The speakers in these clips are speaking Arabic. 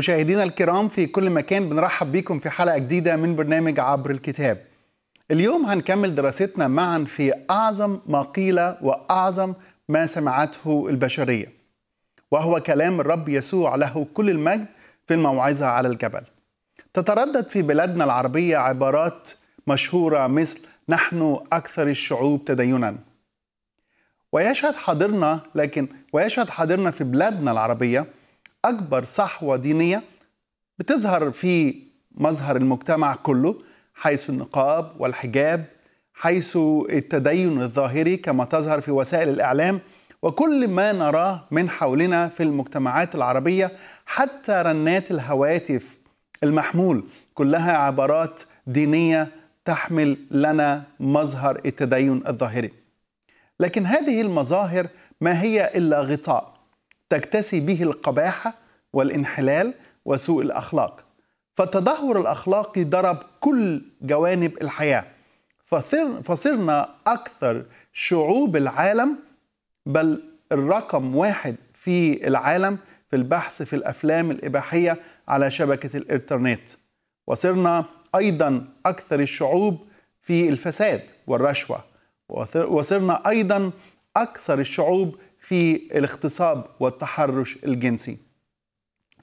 مشاهدينا الكرام في كل مكان بنرحب بكم في حلقة جديدة من برنامج عبر الكتاب اليوم هنكمل دراستنا معا في أعظم ما قيل وأعظم ما سمعته البشرية وهو كلام الرب يسوع له كل المجد في الموعظة على الجبل تتردد في بلادنا العربية عبارات مشهورة مثل نحن أكثر الشعوب تدينا ويشهد حاضرنا لكن ويشهد حاضرنا في بلادنا العربية أكبر صحوة دينية بتظهر في مظهر المجتمع كله حيث النقاب والحجاب حيث التدين الظاهري كما تظهر في وسائل الإعلام وكل ما نراه من حولنا في المجتمعات العربية حتى رنات الهواتف المحمول كلها عبارات دينية تحمل لنا مظهر التدين الظاهري لكن هذه المظاهر ما هي إلا غطاء تكتسي به القباحه والانحلال وسوء الاخلاق فالتدهور الاخلاقي ضرب كل جوانب الحياه فصرنا اكثر شعوب العالم بل الرقم واحد في العالم في البحث في الافلام الاباحيه على شبكه الانترنت وصرنا ايضا اكثر الشعوب في الفساد والرشوه وصرنا ايضا اكثر الشعوب في الاغتصاب والتحرش الجنسي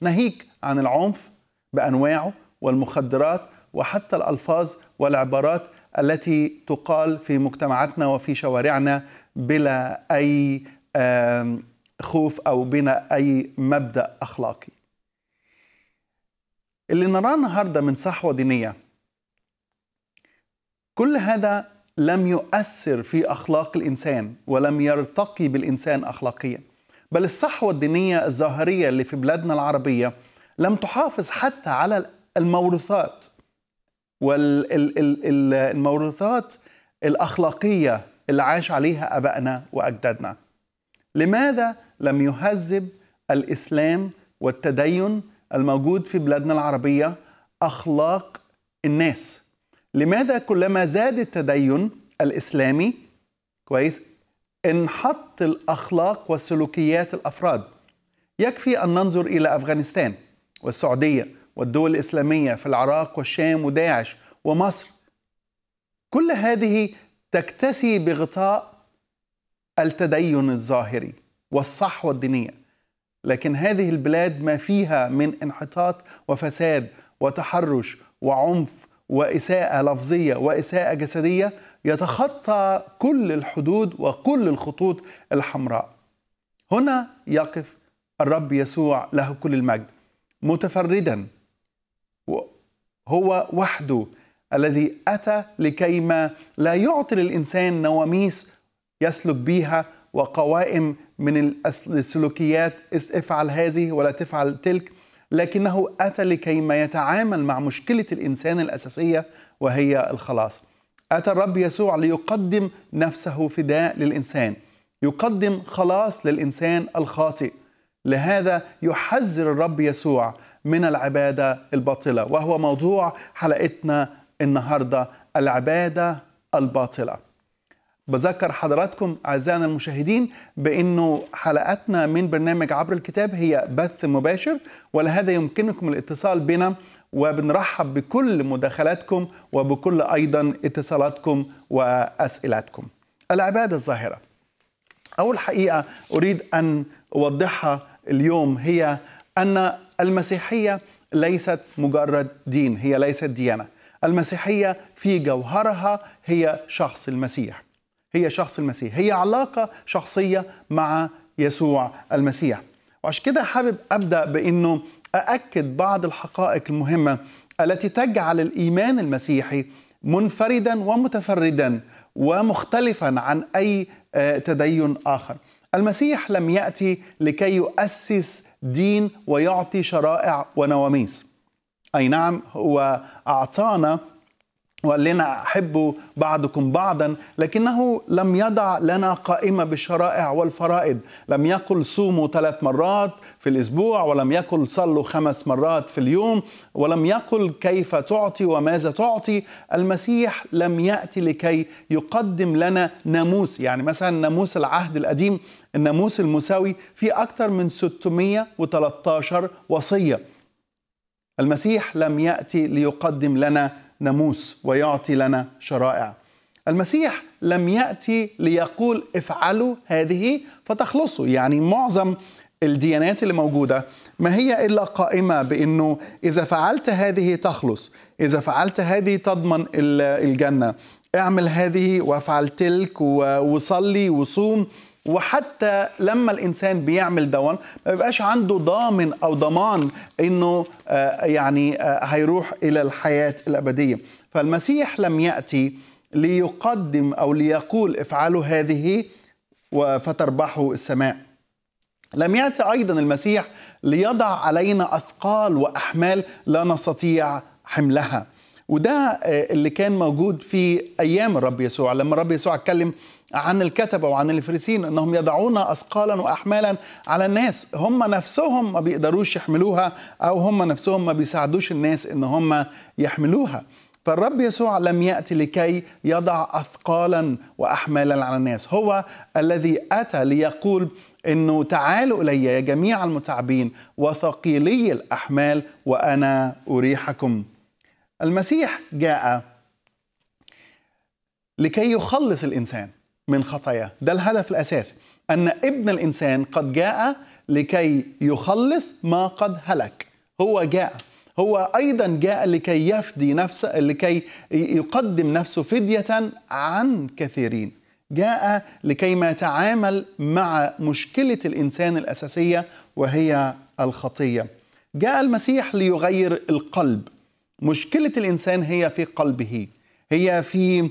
ناهيك عن العنف بانواعه والمخدرات وحتى الالفاظ والعبارات التي تقال في مجتمعاتنا وفي شوارعنا بلا اي خوف او بلا اي مبدا اخلاقي اللي نراه النهارده من صحوه دينيه كل هذا لم يؤثر في اخلاق الانسان ولم يرتقي بالانسان اخلاقيا بل الصحوه الدينيه الظاهريه اللي في بلادنا العربيه لم تحافظ حتى على الموروثات والموروثات الاخلاقيه اللي عاش عليها ابائنا واجدادنا لماذا لم يهذب الاسلام والتدين الموجود في بلادنا العربيه اخلاق الناس لماذا كلما زاد التدين الاسلامي كويس انحط الاخلاق وسلوكيات الافراد يكفي ان ننظر الى افغانستان والسعوديه والدول الاسلاميه في العراق والشام وداعش ومصر كل هذه تكتسي بغطاء التدين الظاهري والصحوه الدينيه لكن هذه البلاد ما فيها من انحطاط وفساد وتحرش وعنف وإساءة لفظية وإساءة جسدية يتخطى كل الحدود وكل الخطوط الحمراء هنا يقف الرب يسوع له كل المجد متفردا هو وحده الذي أتى لكيما لا يعطي للإنسان نواميس يسلك بيها وقوائم من السلوكيات افعل هذه ولا تفعل تلك لكنه أتى ما يتعامل مع مشكلة الإنسان الأساسية وهي الخلاص أتى الرب يسوع ليقدم نفسه فداء للإنسان يقدم خلاص للإنسان الخاطئ لهذا يحذر الرب يسوع من العبادة الباطلة وهو موضوع حلقتنا النهاردة العبادة الباطلة بذكر حضراتكم أعزائنا المشاهدين بأنه حلقتنا من برنامج عبر الكتاب هي بث مباشر ولهذا يمكنكم الاتصال بنا وبنرحب بكل مداخلاتكم وبكل أيضا اتصالاتكم وأسئلتكم العبادة الظاهرة أول حقيقة أريد أن أوضحها اليوم هي أن المسيحية ليست مجرد دين هي ليست ديانة المسيحية في جوهرها هي شخص المسيح هي شخص المسيح هي علاقة شخصية مع يسوع المسيح وعشان كده حابب أبدأ بأنه أأكد بعض الحقائق المهمة التي تجعل الإيمان المسيحي منفردا ومتفردا ومختلفا عن أي آه، تدين آخر المسيح لم يأتي لكي يؤسس دين ويعطي شرائع ونواميس أي نعم هو أعطانا وقال لنا احبوا بعضكم بعضا لكنه لم يضع لنا قائمه بالشرائع والفرائض لم يقل صوموا ثلاث مرات في الاسبوع ولم يقل صلوا خمس مرات في اليوم ولم يقل كيف تعطي وماذا تعطي المسيح لم ياتي لكي يقدم لنا ناموس يعني مثلا ناموس العهد القديم الناموس المساوي في اكثر من 613 وصيه المسيح لم ياتي ليقدم لنا ناموس ويعطي لنا شرائع المسيح لم ياتي ليقول افعلوا هذه فتخلصوا يعني معظم الديانات اللي موجوده ما هي الا قائمه بانه اذا فعلت هذه تخلص اذا فعلت هذه تضمن الجنه اعمل هذه وافعل تلك وصلي وصوم وحتى لما الانسان بيعمل دون ما بيبقاش عنده ضامن او ضمان انه آه، يعني آه، هيروح الى الحياه الابديه فالمسيح لم ياتي ليقدم او ليقول افعلوا هذه فتربحوا السماء لم ياتي ايضا المسيح ليضع علينا اثقال واحمال لا نستطيع حملها وده آه، اللي كان موجود في ايام الرب يسوع لما الرب يسوع اتكلم عن الكتبة وعن الفريسين أنهم يضعون أثقالا وأحمالا على الناس هم نفسهم ما بيقدروش يحملوها أو هم نفسهم ما بيساعدوش الناس أن هم يحملوها فالرب يسوع لم يأتي لكي يضع أثقالا وأحمالا على الناس هو الذي أتى ليقول أنه تعالوا إلي يا جميع المتعبين وثقيلي الأحمال وأنا أريحكم المسيح جاء لكي يخلص الإنسان من خطاياه ده الهدف الأساسي أن ابن الإنسان قد جاء لكي يخلص ما قد هلك هو جاء هو أيضا جاء لكي يفدي نفسه لكي يقدم نفسه فدية عن كثيرين جاء لكي ما يتعامل مع مشكلة الإنسان الأساسية وهي الخطية جاء المسيح ليغير القلب مشكلة الإنسان هي في قلبه هي في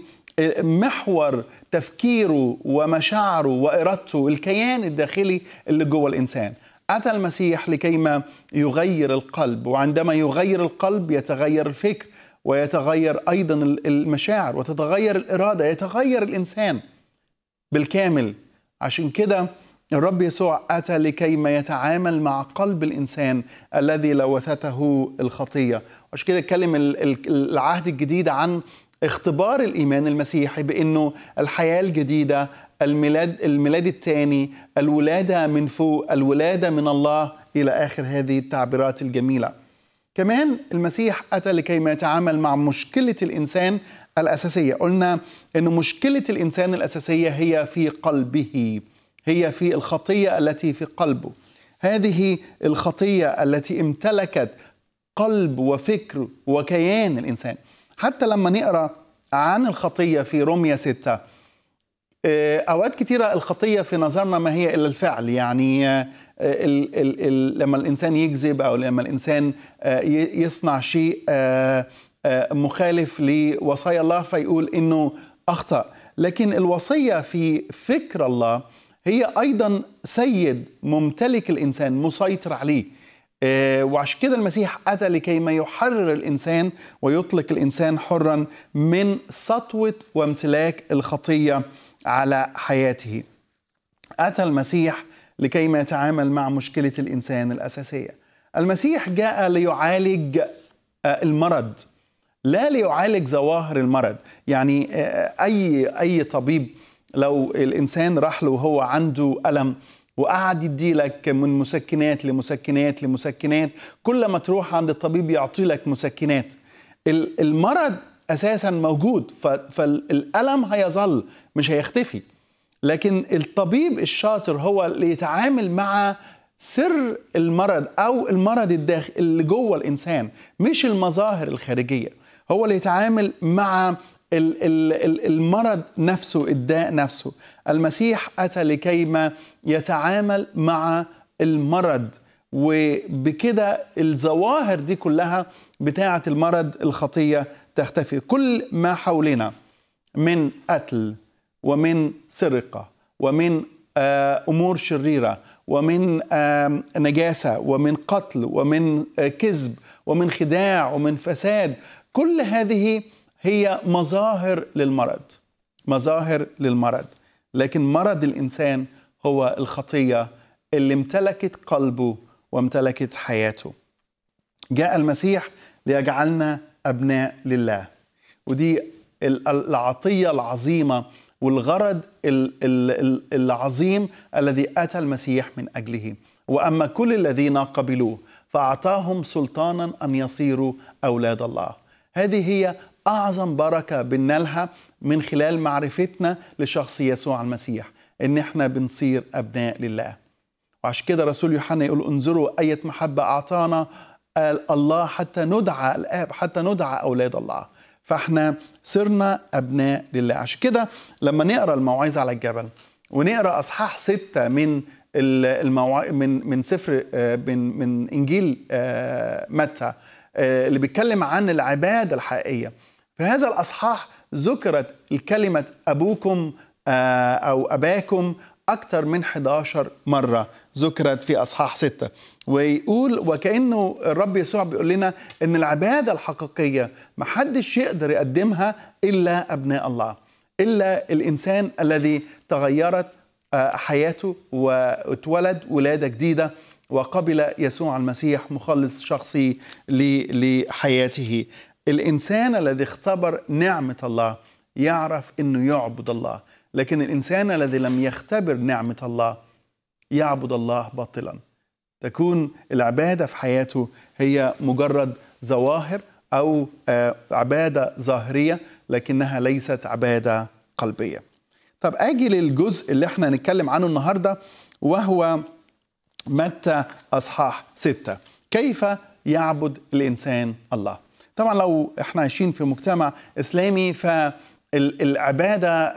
محور تفكيره ومشاعره وإرادته الكيان الداخلي اللي جوه الإنسان أتى المسيح لكيما يغير القلب وعندما يغير القلب يتغير الفكر ويتغير أيضا المشاعر وتتغير الإرادة يتغير الإنسان بالكامل عشان كده الرب يسوع أتى لكيما يتعامل مع قلب الإنسان الذي لوثته الخطية عشان كده اتكلم العهد الجديد عن اختبار الايمان المسيحي بانه الحياه الجديده الميلاد الميلاد الثاني الولاده من فوق الولاده من الله الى اخر هذه التعبيرات الجميله كمان المسيح اتى لكي ما يتعامل مع مشكله الانسان الاساسيه قلنا ان مشكله الانسان الاساسيه هي في قلبه هي في الخطيه التي في قلبه هذه الخطيه التي امتلكت قلب وفكر وكيان الانسان حتى لما نقرا عن الخطيه في روميا آه، 6 اوقات كتيره الخطيه في نظرنا ما هي الا الفعل يعني الـ آه، الـ الـ لما الانسان يكذب او لما الانسان آه، يصنع شيء مخالف لوصايا الله فيقول انه اخطا لكن الوصيه في فكر الله هي ايضا سيد ممتلك الانسان مسيطر عليه آه، وعشان كده المسيح أتى لكي ما يحرر الإنسان ويطلق الإنسان حرا من سطوة وامتلاك الخطية على حياته أتى المسيح لكي ما يتعامل مع مشكلة الإنسان الأساسية المسيح جاء ليعالج آه، المرض لا ليعالج ظواهر المرض يعني آه، أي أي طبيب لو الإنسان راح له وهو عنده ألم وقعد يديلك من مسكنات لمسكنات لمسكنات كل ما تروح عند الطبيب يعطي لك مسكنات المرض اساسا موجود فالالم هيظل مش هيختفي لكن الطبيب الشاطر هو اللي يتعامل مع سر المرض او المرض الداخل اللي جوه الانسان مش المظاهر الخارجيه هو اللي يتعامل مع المرض نفسه الداء نفسه المسيح أتى لكيما يتعامل مع المرض وبكده الظواهر دي كلها بتاعة المرض الخطية تختفي كل ما حولنا من قتل ومن سرقة ومن آه، أمور شريرة ومن نجاسة ومن قتل ومن آه، كذب ومن خداع ومن فساد كل هذه هي مظاهر للمرض مظاهر للمرض لكن مرض الانسان هو الخطيه اللي امتلكت قلبه وامتلكت حياته جاء المسيح ليجعلنا ابناء لله ودي العطيه العظيمه والغرض العظيم الذي اتى المسيح من اجله واما كل الذين قبلوه فاعطاهم سلطانا ان يصيروا اولاد الله هذه هي أعظم بركة بنالها من خلال معرفتنا لشخص يسوع المسيح إن إحنا بنصير أبناء لله وعشان كده رسول يوحنا يقول انظروا أية محبة أعطانا الله حتى ندعى الآب حتى ندعى أولاد الله فإحنا صرنا أبناء لله عشان كده لما نقرأ الموعظة على الجبل ونقرأ أصحاح ستة من الموع... من من سفر آه، من من انجيل آه، متى آه، اللي بيتكلم عن العباده الحقيقيه في هذا الأصحاح ذكرت الكلمة أبوكم آه، أو أباكم أكثر من 11 مرة ذكرت في أصحاح ستة ويقول وكأنه الرب يسوع بيقول لنا إن العبادة الحقيقية محدش يقدر يقدمها إلا أبناء الله إلا الإنسان الذي تغيرت آه، حياته واتولد ولادة جديدة وقبل يسوع المسيح مخلص شخصي لحياته الإنسان الذي اختبر نعمة الله يعرف أنه يعبد الله لكن الإنسان الذي لم يختبر نعمة الله يعبد الله باطلا تكون العبادة في حياته هي مجرد ظواهر أو آه، عبادة ظاهرية لكنها ليست عبادة قلبية طب أجي للجزء اللي احنا هنتكلم عنه النهاردة وهو متى أصحاح ستة كيف يعبد الإنسان الله طبعا لو احنا عايشين في مجتمع اسلامي ف العبادة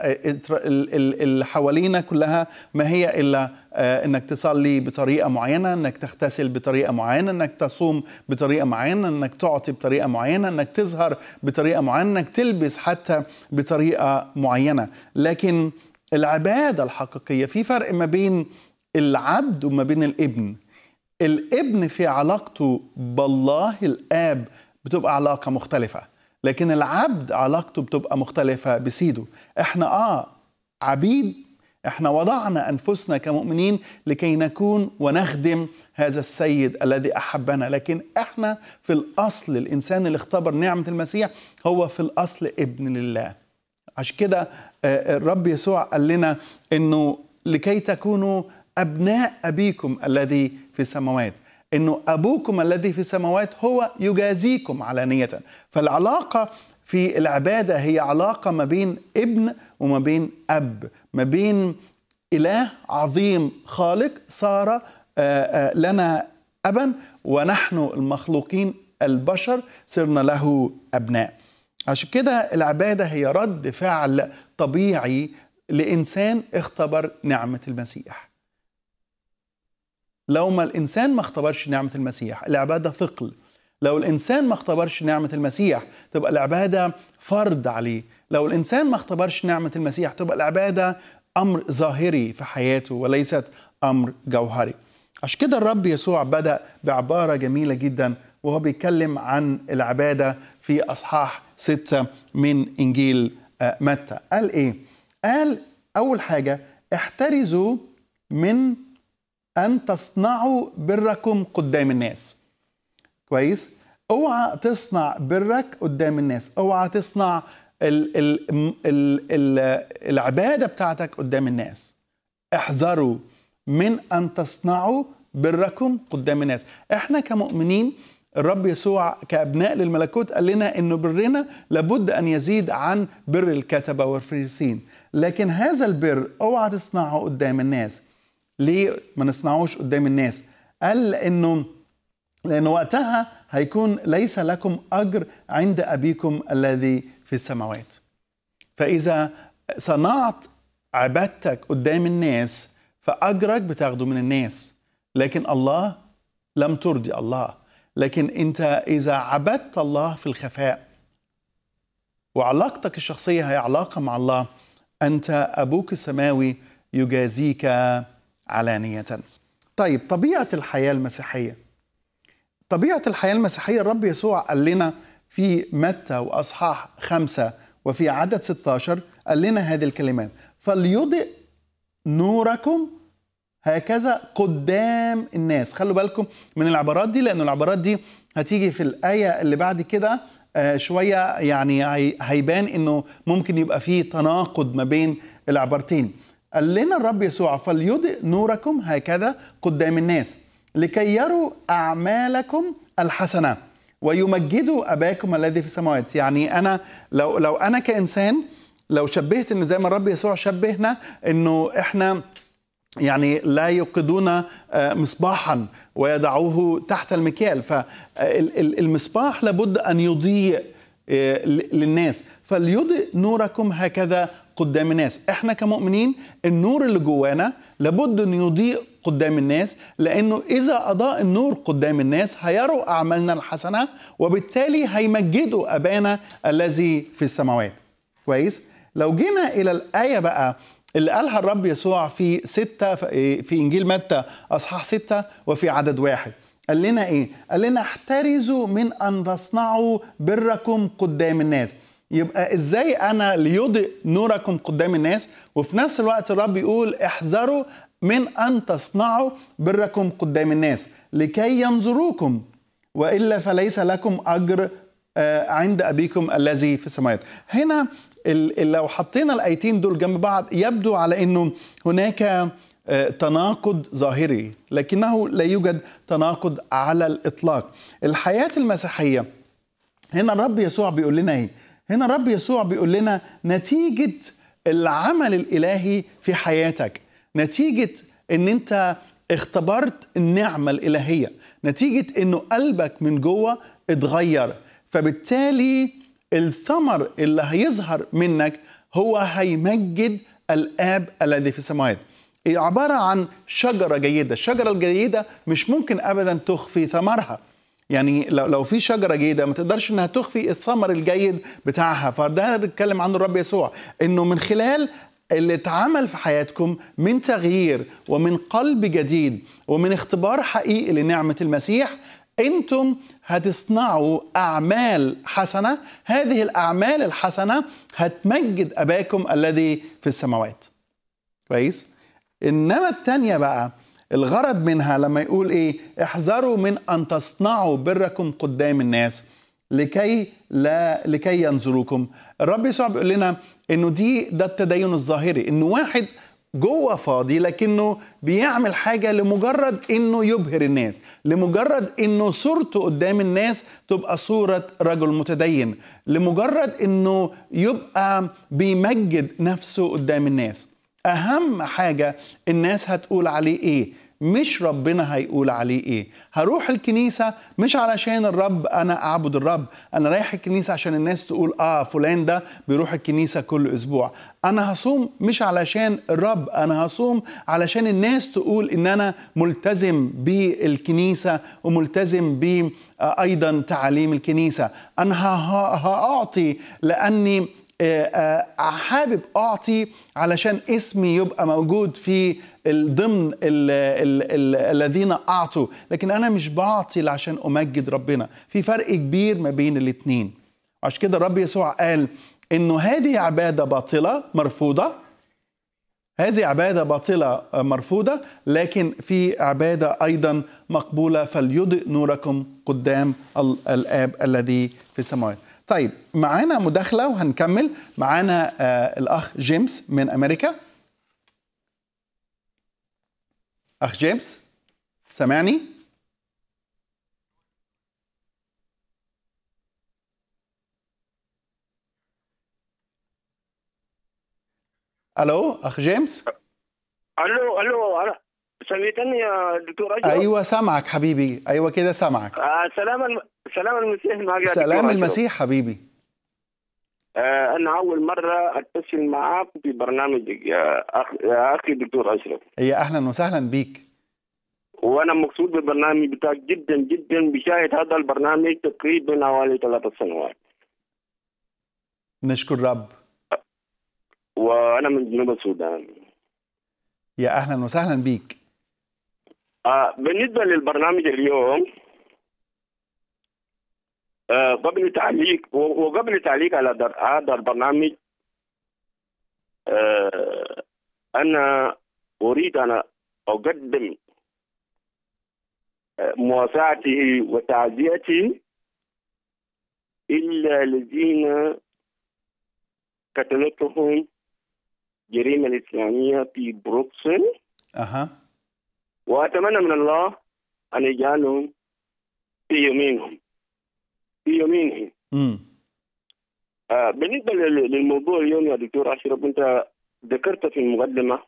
اللي حوالينا كلها ما هي إلا آه، انك تصلي بطريقه معينه انك تغتسل بطريقه معينه انك تصوم بطريقه معينه انك تعطي بطريقه معينه انك تظهر بطريقه معينه انك تلبس حتى بطريقه معينه لكن العباده الحقيقيه في فرق ما بين العبد وما بين الابن الابن في علاقته بالله الاب بتبقى علاقه مختلفه لكن العبد علاقته بتبقى مختلفه بسيده احنا اه عبيد احنا وضعنا انفسنا كمؤمنين لكي نكون ونخدم هذا السيد الذي احبنا لكن احنا في الاصل الانسان اللي اختبر نعمه المسيح هو في الاصل ابن لله عشان كده آه، آه، الرب يسوع قال لنا انه لكي تكونوا ابناء ابيكم الذي في السماوات انه ابوكم الذي في السماوات هو يجازيكم علانيه فالعلاقه في العباده هي علاقه ما بين ابن وما بين اب ما بين اله عظيم خالق صار آه، آه، لنا ابا ونحن المخلوقين البشر صرنا له ابناء عشان كده العباده هي رد فعل طبيعي لانسان اختبر نعمه المسيح لو ما الإنسان ما اختبرش نعمة المسيح العبادة ثقل لو الإنسان ما اختبرش نعمة المسيح تبقى العبادة فرض عليه لو الإنسان ما اختبرش نعمة المسيح تبقى العبادة أمر ظاهري في حياته وليست أمر جوهري عشان كده الرب يسوع بدأ بعبارة جميلة جدا وهو بيتكلم عن العبادة في أصحاح ستة من إنجيل آه، متى قال إيه؟ قال أول حاجة احترزوا من ان تصنعوا بركم قدام الناس كويس اوعى تصنع برك قدام الناس اوعى تصنع الـ الـ الـ الـ العباده بتاعتك قدام الناس احذروا من ان تصنعوا بركم قدام الناس احنا كمؤمنين الرب يسوع كابناء للملكوت قال لنا انه برنا لابد ان يزيد عن بر الكتبه والفريسين لكن هذا البر اوعى تصنعه قدام الناس ليه ما نصنعوش قدام الناس قال لانه لان وقتها هيكون ليس لكم اجر عند ابيكم الذي في السماوات فاذا صنعت عبادتك قدام الناس فاجرك بتاخده من الناس لكن الله لم ترضي الله لكن انت اذا عبدت الله في الخفاء وعلاقتك الشخصيه هي علاقه مع الله انت ابوك السماوي يجازيك علانية طيب طبيعة الحياة المسيحية طبيعة الحياة المسيحية الرب يسوع قال لنا في متى وأصحاح خمسة وفي عدد 16 قال لنا هذه الكلمات فليضئ نوركم هكذا قدام الناس خلوا بالكم من العبارات دي لأن العبارات دي هتيجي في الآية اللي بعد كده آه، شوية يعني هيبان أنه ممكن يبقى فيه تناقض ما بين العبارتين قال لنا الرب يسوع فليضئ نوركم هكذا قدام الناس لكي يروا أعمالكم الحسنة ويمجدوا أباكم الذي في السماوات يعني أنا لو, لو أنا كإنسان لو شبهت ان زي ما الرب يسوع شبهنا انه احنا يعني لا يوقدون آه، مصباحا ويضعوه تحت المكيال فالمصباح آه، لابد ان يضيء آه، للناس فليضئ نوركم هكذا قدام الناس احنا كمؤمنين النور اللي جوانا لابد ان يضيء قدام الناس لانه اذا اضاء النور قدام الناس هيروا اعمالنا الحسنه وبالتالي هيمجدوا ابانا الذي في السماوات كويس لو جينا الى الايه بقى اللي قالها الرب يسوع في ستة في إنجيل متى أصحاح ستة وفي عدد واحد قال لنا إيه؟ قال لنا احترزوا من أن تصنعوا بركم قدام الناس يبقى ازاي انا ليضئ نوركم قدام الناس وفي نفس الوقت الرب يقول احذروا من ان تصنعوا بركم قدام الناس لكي ينظروكم والا فليس لكم اجر آه، عند ابيكم الذي في السماوات هنا لو حطينا الايتين دول جنب بعض يبدو على انه هناك آه، تناقض ظاهري لكنه لا يوجد تناقض على الاطلاق الحياه المسيحيه هنا الرب يسوع بيقول لنا ايه هنا الرب يسوع بيقول لنا نتيجة العمل الإلهي في حياتك نتيجة أن أنت اختبرت النعمة الإلهية نتيجة أنه قلبك من جوه اتغير فبالتالي الثمر اللي هيظهر منك هو هيمجد الآب الذي في السماوات عبارة عن شجرة جيدة الشجرة الجيدة مش ممكن أبدا تخفي ثمرها يعني لو لو في شجره جيده ما تقدرش انها تخفي الثمر الجيد بتاعها فده بيتكلم عنه الرب يسوع انه من خلال اللي اتعمل في حياتكم من تغيير ومن قلب جديد ومن اختبار حقيقي لنعمه المسيح انتم هتصنعوا اعمال حسنه هذه الاعمال الحسنه هتمجد اباكم الذي في السماوات كويس انما الثانيه بقى الغرض منها لما يقول ايه احذروا من ان تصنعوا بركم قدام الناس لكي لا لكي ينظروكم الرب يسوع بيقول لنا انه دي ده التدين الظاهري انه واحد جوه فاضي لكنه بيعمل حاجه لمجرد انه يبهر الناس لمجرد انه صورته قدام الناس تبقى صوره رجل متدين لمجرد انه يبقى بيمجد نفسه قدام الناس اهم حاجه الناس هتقول عليه ايه مش ربنا هيقول عليه ايه هروح الكنيسة مش علشان الرب انا اعبد الرب انا رايح الكنيسة عشان الناس تقول اه فلان ده بيروح الكنيسة كل اسبوع انا هصوم مش علشان الرب انا هصوم علشان الناس تقول ان انا ملتزم بالكنيسة وملتزم ب آه، ايضا تعاليم الكنيسة انا هاعطي لاني آه، آه، حابب اعطي علشان اسمي يبقى موجود في ضمن الذين اعطوا لكن انا مش بعطي عشان امجد ربنا في فرق كبير ما بين الاثنين عشان كده الرب يسوع قال انه هذه عباده باطله مرفوضه هذه عبادة باطلة مرفوضة لكن في عبادة أيضا مقبولة فليضئ نوركم قدام الآب الذي في السماوات طيب معانا مداخلة وهنكمل معانا آه، الأخ جيمس من أمريكا اخ جيمس سامعني الو اخ جيمس الو الو الو سمعتني يا دكتور أجل ايوه سامعك حبيبي ايوه كده سامعك آه سلام الم... سلام المسيح معك سلام المسيح حبيبي آه، انا اول مره اتصل معك في برنامجك يا آه، آه، اخي دكتور اشرف يا اهلا وسهلا بك وانا مبسوط بالبرنامج بتاعك جدا جدا بشاهد هذا البرنامج تقريبا حوالي ثلاث سنوات نشكر رب وانا من جنوب السودان يا اهلا وسهلا بك آه بالنسبه للبرنامج اليوم آه، قبل تعليق وقبل تعليق على هذا البرنامج آه، أنا أريد أن أقدم آه، مواساتي وتعزيتي إلا الذين قتلتهم جريمة الإسلامية في بروكسل أها وأتمنى من الله أن يجعلهم في يمينهم بيمينه آه بالنسبة للموضوع اليوم يا دكتور أشرف أنت ذكرت في المقدمة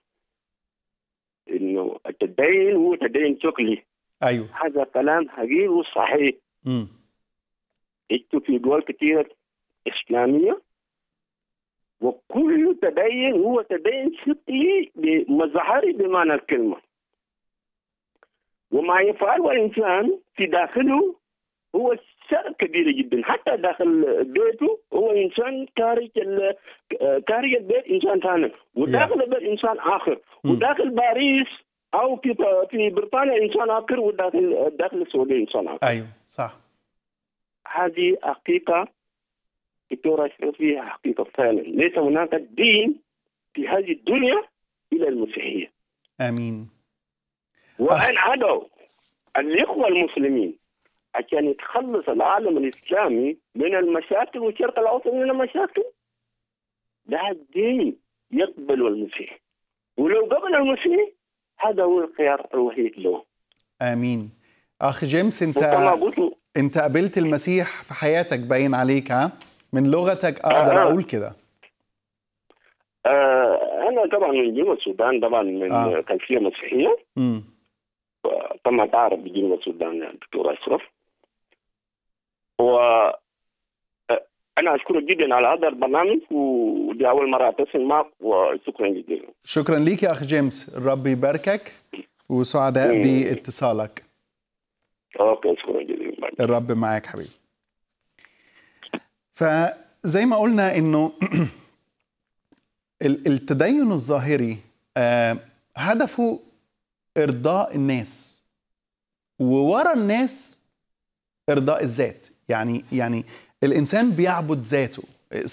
إنه التدين هو تدين شكلي أيوه هذا كلام حقيقي وصحيح إنتوا في دول كثيرة إسلامية وكل تدين هو تدين شكلي مظهري بمعنى الكلمة وما يفعله الإنسان في داخله هو ثروة كبير جدا حتى داخل بيته هو إنسان خارج خارج البيت إنسان ثاني وداخل yeah. البيت إنسان آخر mm. وداخل باريس أو في في بريطانيا إنسان آخر وداخل داخل السعودية إنسان آخر أيوه صح هذه حقيقة دكتور فيها حقيقة فعلا ليس هناك دين في هذه الدنيا إلا المسيحية آمين وأن عدوا الإخوة المسلمين عشان يتخلص العالم الاسلامي من المشاكل والشرق الاوسط من المشاكل ده الدين يقبل المسيح ولو قبل المسيح هذا هو الخيار الوحيد له امين اخ جيمس انت انت قابلت المسيح في حياتك باين عليك ها من لغتك آه، اقدر آه. اقول كده آه انا طبعا من جنوب السودان طبعا من آه. خلفيه مسيحيه امم طبعا تعرف بجنوب السودان دكتور اشرف وانا آه، اشكرك جدا على هذا البرنامج ودي اول مره اتصل معك وشكرا جدا شكرا ليك يا اخ جيمس ربي يباركك وسعداء باتصالك اوكي شكرا جدا الرب معاك حبيبي فزي ما قلنا انه التدين الظاهري آه، هدفه ارضاء الناس وورا الناس ارضاء الذات يعني يعني الانسان بيعبد ذاته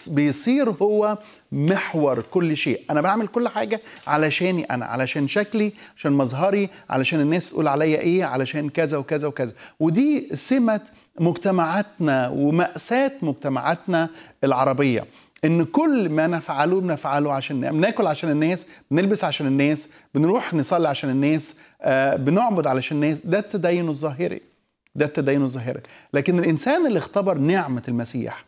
بيصير هو محور كل شيء انا بعمل كل حاجه علشاني انا علشان شكلي عشان مظهري علشان الناس تقول عليا ايه علشان كذا وكذا وكذا ودي سمه مجتمعاتنا وماساه مجتمعاتنا العربيه ان كل ما نفعله بنفعله عشان بناكل عشان الناس بنلبس عشان الناس بنروح نصلي عشان الناس آه، بنعبد علشان الناس ده التدين الظاهري ده التدين الظاهري لكن الإنسان اللي اختبر نعمة المسيح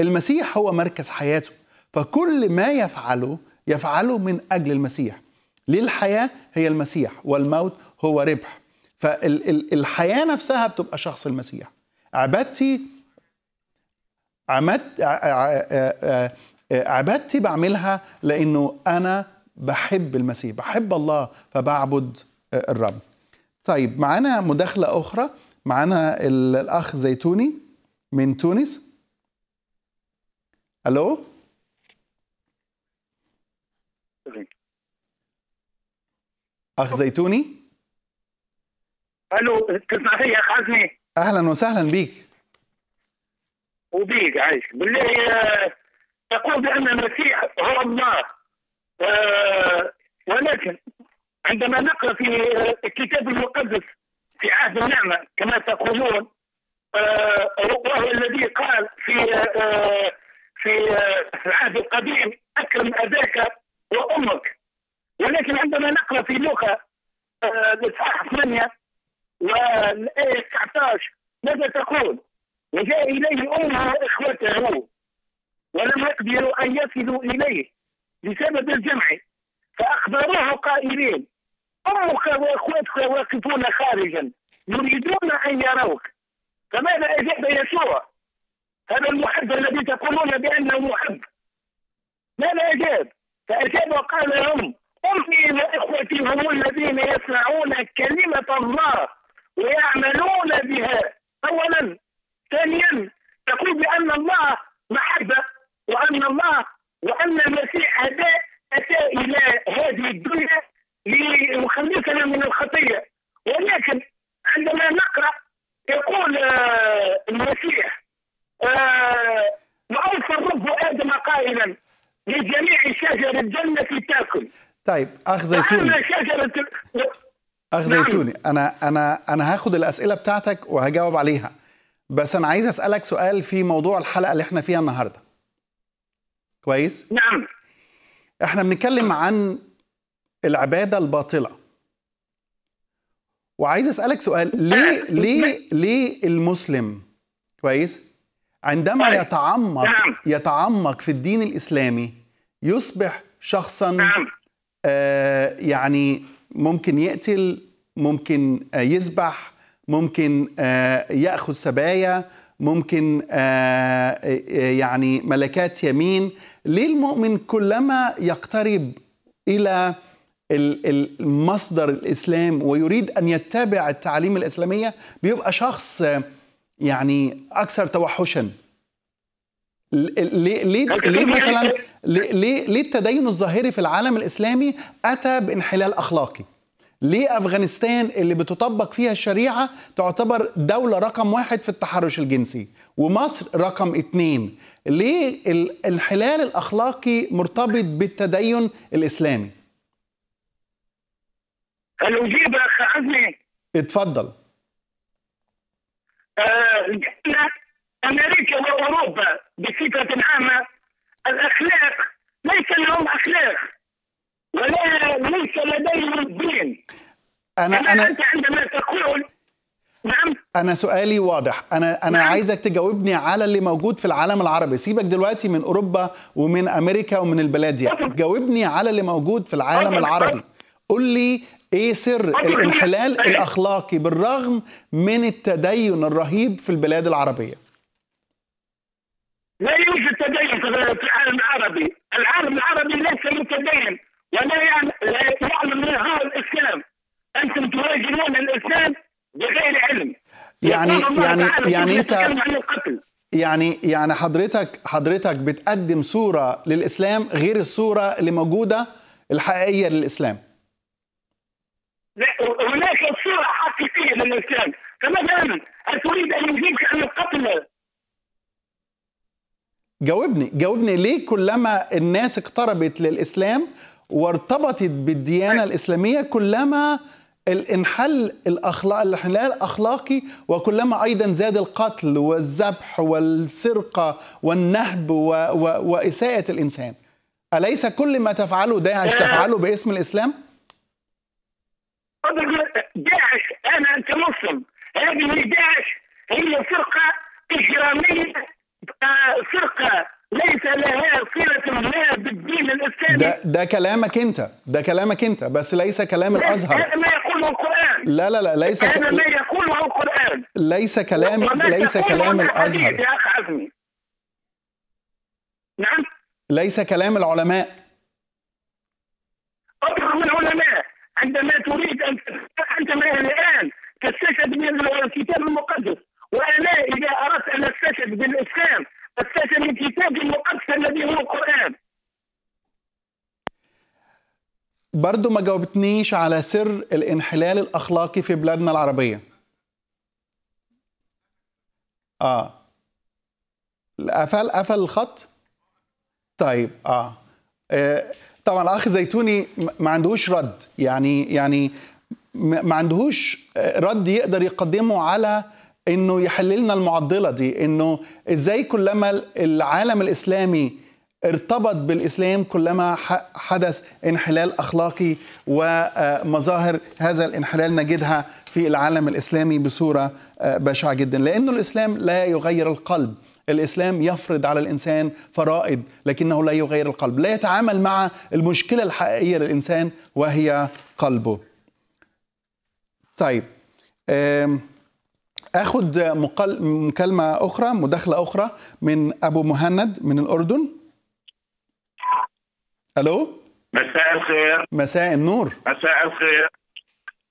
المسيح هو مركز حياته فكل ما يفعله يفعله من أجل المسيح ليه الحياة هي المسيح والموت هو ربح فالحياة نفسها بتبقى شخص المسيح عبادتي عبادتي بعملها لأنه أنا بحب المسيح بحب الله فبعبد الرب طيب معانا مداخلة أخرى معانا الاخ زيتوني من تونس الو اخ زيتوني الو تسمع فيا اخ عزمي اهلا وسهلا بيك وبيك عايش بالله تقول آه، بان المسيح هو الله آه، ولكن عندما نقرا في آه، الكتاب المقدس في عهد النعمة كما تقولون آه، وهو الذي قال في آه، في العهد آه، القديم أكرم أباك وأمك ولكن عندما نقرأ في لوكا الإصحاح 8 والآية 19 ماذا تقول؟ وجاء إليه أمه وإخوته ولم يقدروا أن يصلوا إليه بسبب الجمع فأخبروه قائلين امك واخوتك واقفون خارجا يريدون ان يروك فماذا اجاب يسوع؟ هذا المحب الذي تقولون بانه محب ماذا اجاب؟ فاجاب وقال لهم امي واخوتي هم الذين يسمعون كلمه الله ويعملون بها اولا ثانيا تقول بان الله محبه وان الله وان المسيح هداه اتى الى هذه الدنيا لمخلصنا من الخطيه ولكن عندما نقرا يقول آه، المسيح واوصى آه، الرب ادم قائلا لجميع شجر الجنه تاكل طيب اخ زيتوني شجره اخ نعم. زيتوني انا انا انا هاخد الاسئله بتاعتك وهجاوب عليها بس انا عايز اسالك سؤال في موضوع الحلقه اللي احنا فيها النهارده كويس نعم احنا بنتكلم عن العباده الباطله وعايز اسالك سؤال ليه ليه ليه المسلم كويس عندما طيب. يتعمق نعم. يتعمق في الدين الاسلامي يصبح شخصا نعم. آه يعني ممكن يقتل ممكن آه يذبح ممكن آه ياخذ سبايا ممكن آه، آه، يعني ملكات يمين ليه المؤمن كلما يقترب الى المصدر الاسلام ويريد ان يتبع التعاليم الاسلاميه بيبقى شخص يعني اكثر توحشا ليه ليه ليه مثلا ليه ليه التدين الظاهري في العالم الاسلامي اتى بانحلال اخلاقي؟ ليه افغانستان اللي بتطبق فيها الشريعه تعتبر دوله رقم واحد في التحرش الجنسي ومصر رقم اثنين ليه الانحلال الاخلاقي مرتبط بالتدين الاسلامي هل أجيب أخ عزمي؟ اتفضل آه أمريكا وأوروبا بصفة عامة الأخلاق ليس لهم أخلاق ولا ليس لديهم دين أنا أنا, أنت عندما تقول نعم أنا سؤالي واضح أنا أنا نعم. عايزك تجاوبني على اللي موجود في العالم العربي سيبك دلوقتي من أوروبا ومن أمريكا ومن البلاد دي جاوبني على اللي موجود في العالم العربي قول لي ايه سر الانحلال الاخلاقي بالرغم من التدين الرهيب في البلاد العربيه؟ لا يوجد تدين في العالم العربي، العالم العربي ليس متدين ولا يعني لا يتعلم من هذا الاسلام. انتم تواجهون الاسلام بغير علم. يعني يعني يعني انت يعني يعني حضرتك حضرتك بتقدم صوره للاسلام غير الصوره اللي موجوده الحقيقيه للاسلام. لا هناك صورة حقيقية للإنسان فمثلا هل تريد أن يجيبك عن القتل جاوبني جاوبني ليه كلما الناس اقتربت للإسلام وارتبطت بالديانة الإسلامية كلما الانحل الاخلاق الانحلال الاخلاقي وكلما ايضا زاد القتل والذبح والسرقه والنهب و... و... واساءه الانسان اليس كل ما تفعله داعش تفعله باسم الاسلام؟ داعش انا مسلم هذه داعش هي فرقه اجراميه آه، فرقه ليس لها صله ما بالدين الاسلامي ده, ده كلامك انت ده كلامك انت بس ليس كلام الازهر هذا ما يقوله القران لا لا لا ليس هذا ك... ما يقوله القران ليس كلام ليس كلام الازهر يا اخ عزمي نعم ليس كلام العلماء عندما تريد أن أنت الآن تستشهد بالكتاب المقدس وأنا إذا أردت أن أستشهد بالإسلام أستشهد بالكتاب المقدس الذي هو القرآن برضو ما جاوبتنيش على سر الانحلال الأخلاقي في بلادنا العربية آه قفل قفل الخط طيب آه, آه. طبعا الاخ زيتوني ما عندهوش رد يعني يعني ما عندهوش رد يقدر يقدمه على انه يحللنا المعضله دي انه ازاي كلما العالم الاسلامي ارتبط بالاسلام كلما حدث انحلال اخلاقي ومظاهر هذا الانحلال نجدها في العالم الاسلامي بصوره آه، بشعه جدا لانه الاسلام لا يغير القلب الإسلام يفرض على الإنسان فرائض لكنه لا يغير القلب لا يتعامل مع المشكلة الحقيقية للإنسان وهي قلبه طيب أخذ مكالمة أخرى مداخلة أخرى من أبو مهند من الأردن ألو مساء الخير مساء النور مساء الخير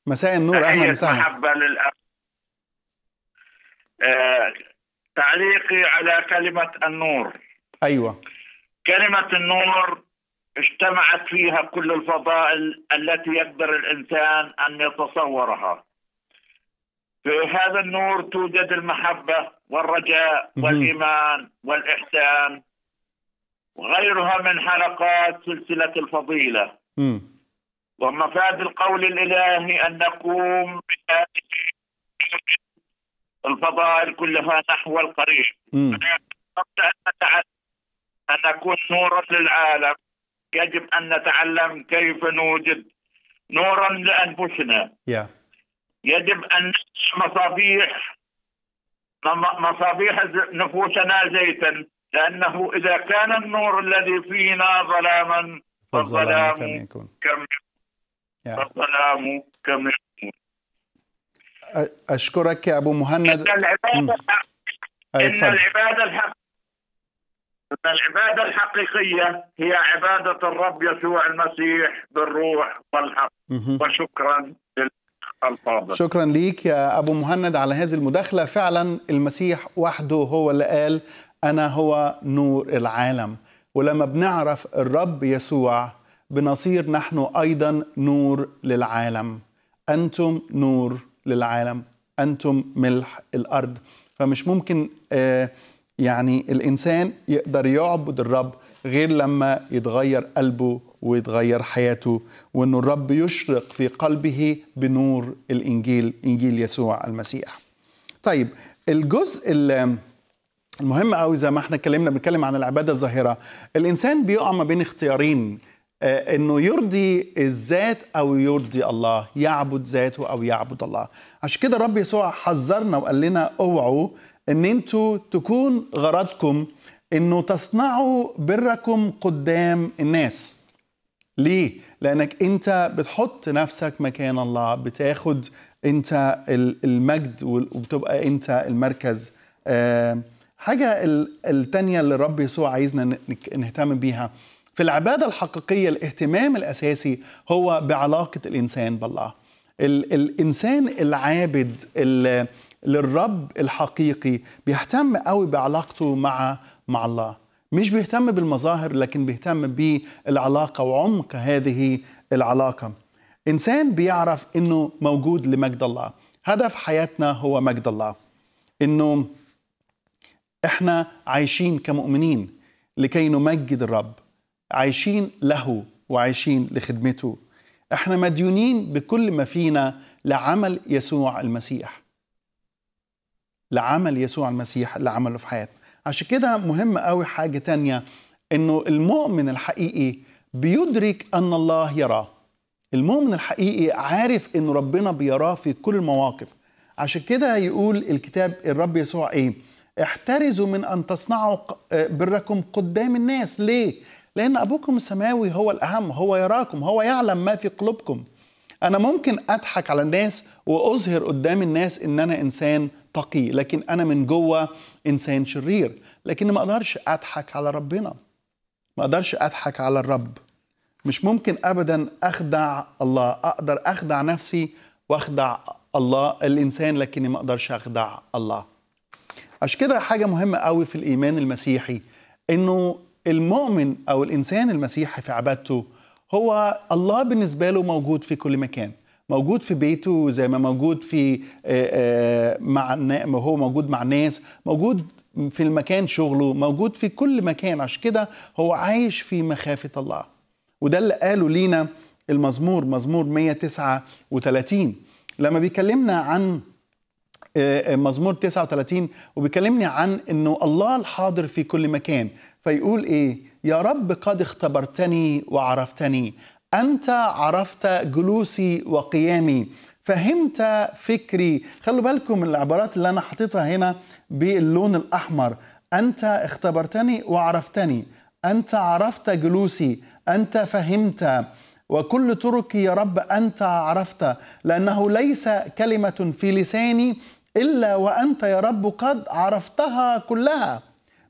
مساء النور أهلا وسهلا محبة للأخ آه، تعليقي على كلمة النور أيوة كلمة النور اجتمعت فيها كل الفضائل التي يقدر الإنسان أن يتصورها في هذا النور توجد المحبة والرجاء والإيمان والإحسان وغيرها من حلقات سلسلة الفضيلة ومفاد القول الإلهي أن نقوم بهذه الفضائل كلها نحو القريب أن, أن نكون نورا للعالم يجب أن نتعلم كيف نوجد نورا لأنفسنا yeah. يجب أن مصابيح مصابيح نفوسنا زيتا لأنه إذا كان النور الذي فينا ظلاما فالظلام كم يكون yeah. فالظلام كم يكون أشكرك يا أبو مهند إن العبادة, إن العبادة العبادة الحقيقية هي عبادة الرب يسوع المسيح بالروح والحق وشكرا الفاضل شكرا ليك يا أبو مهند على هذه المداخلة فعلا المسيح وحده هو اللي قال أنا هو نور العالم ولما بنعرف الرب يسوع بنصير نحن أيضا نور للعالم أنتم نور للعالم انتم ملح الارض فمش ممكن آه، يعني الانسان يقدر يعبد الرب غير لما يتغير قلبه ويتغير حياته وان الرب يشرق في قلبه بنور الانجيل انجيل يسوع المسيح طيب الجزء المهم قوي زي ما احنا اتكلمنا بنتكلم عن العباده الظاهره الانسان بيقع ما بين اختيارين آه، انه يرضي الذات او يرضي الله يعبد ذاته او يعبد الله عشان كده الرب يسوع حذرنا وقال لنا اوعوا ان انتوا تكون غرضكم انه تصنعوا بركم قدام الناس ليه لانك انت بتحط نفسك مكان الله بتاخد انت المجد وبتبقى انت المركز آه، حاجه التانيه اللي الرب يسوع عايزنا نهتم بيها في العبادة الحقيقية الاهتمام الأساسي هو بعلاقة الإنسان بالله ال الإنسان العابد للرب الحقيقي بيهتم قوي بعلاقته مع مع الله مش بيهتم بالمظاهر لكن بيهتم بالعلاقة وعمق هذه العلاقة إنسان بيعرف إنه موجود لمجد الله هدف حياتنا هو مجد الله إنه إحنا عايشين كمؤمنين لكي نمجد الرب عايشين له وعايشين لخدمته احنا مديونين بكل ما فينا لعمل يسوع المسيح لعمل يسوع المسيح اللي عمله في حياتنا عشان كده مهم قوي حاجة تانية انه المؤمن الحقيقي بيدرك ان الله يراه المؤمن الحقيقي عارف ان ربنا بيراه في كل المواقف عشان كده يقول الكتاب الرب يسوع ايه احترزوا من ان تصنعوا آه، بركم قدام الناس ليه لأن أبوكم السماوي هو الأهم هو يراكم هو يعلم ما في قلوبكم أنا ممكن أضحك على الناس وأظهر قدام الناس إن أنا إنسان تقي لكن أنا من جوه إنسان شرير لكن ما أقدرش أضحك على ربنا ما أقدرش أضحك على الرب مش ممكن أبدا أخدع الله أقدر أخدع نفسي وأخدع الله الإنسان لكني ما أقدرش أخدع الله عشان كده حاجة مهمة قوي في الإيمان المسيحي إنه المؤمن او الانسان المسيحي في عبادته هو الله بالنسبه له موجود في كل مكان موجود في بيته زي ما موجود في آه، آه، مع ما هو موجود مع الناس موجود في المكان شغله موجود في كل مكان عشان كده هو عايش في مخافة الله وده اللي قاله لينا المزمور مزمور 139 لما بيكلمنا عن آه، مزمور 39 وبيكلمني عن انه الله الحاضر في كل مكان فيقول ايه يا رب قد اختبرتني وعرفتني انت عرفت جلوسي وقيامي فهمت فكري خلوا بالكم من العبارات اللي انا حاططها هنا باللون الاحمر انت اختبرتني وعرفتني انت عرفت جلوسي انت فهمت وكل طرقي يا رب انت عرفت لانه ليس كلمه في لساني الا وانت يا رب قد عرفتها كلها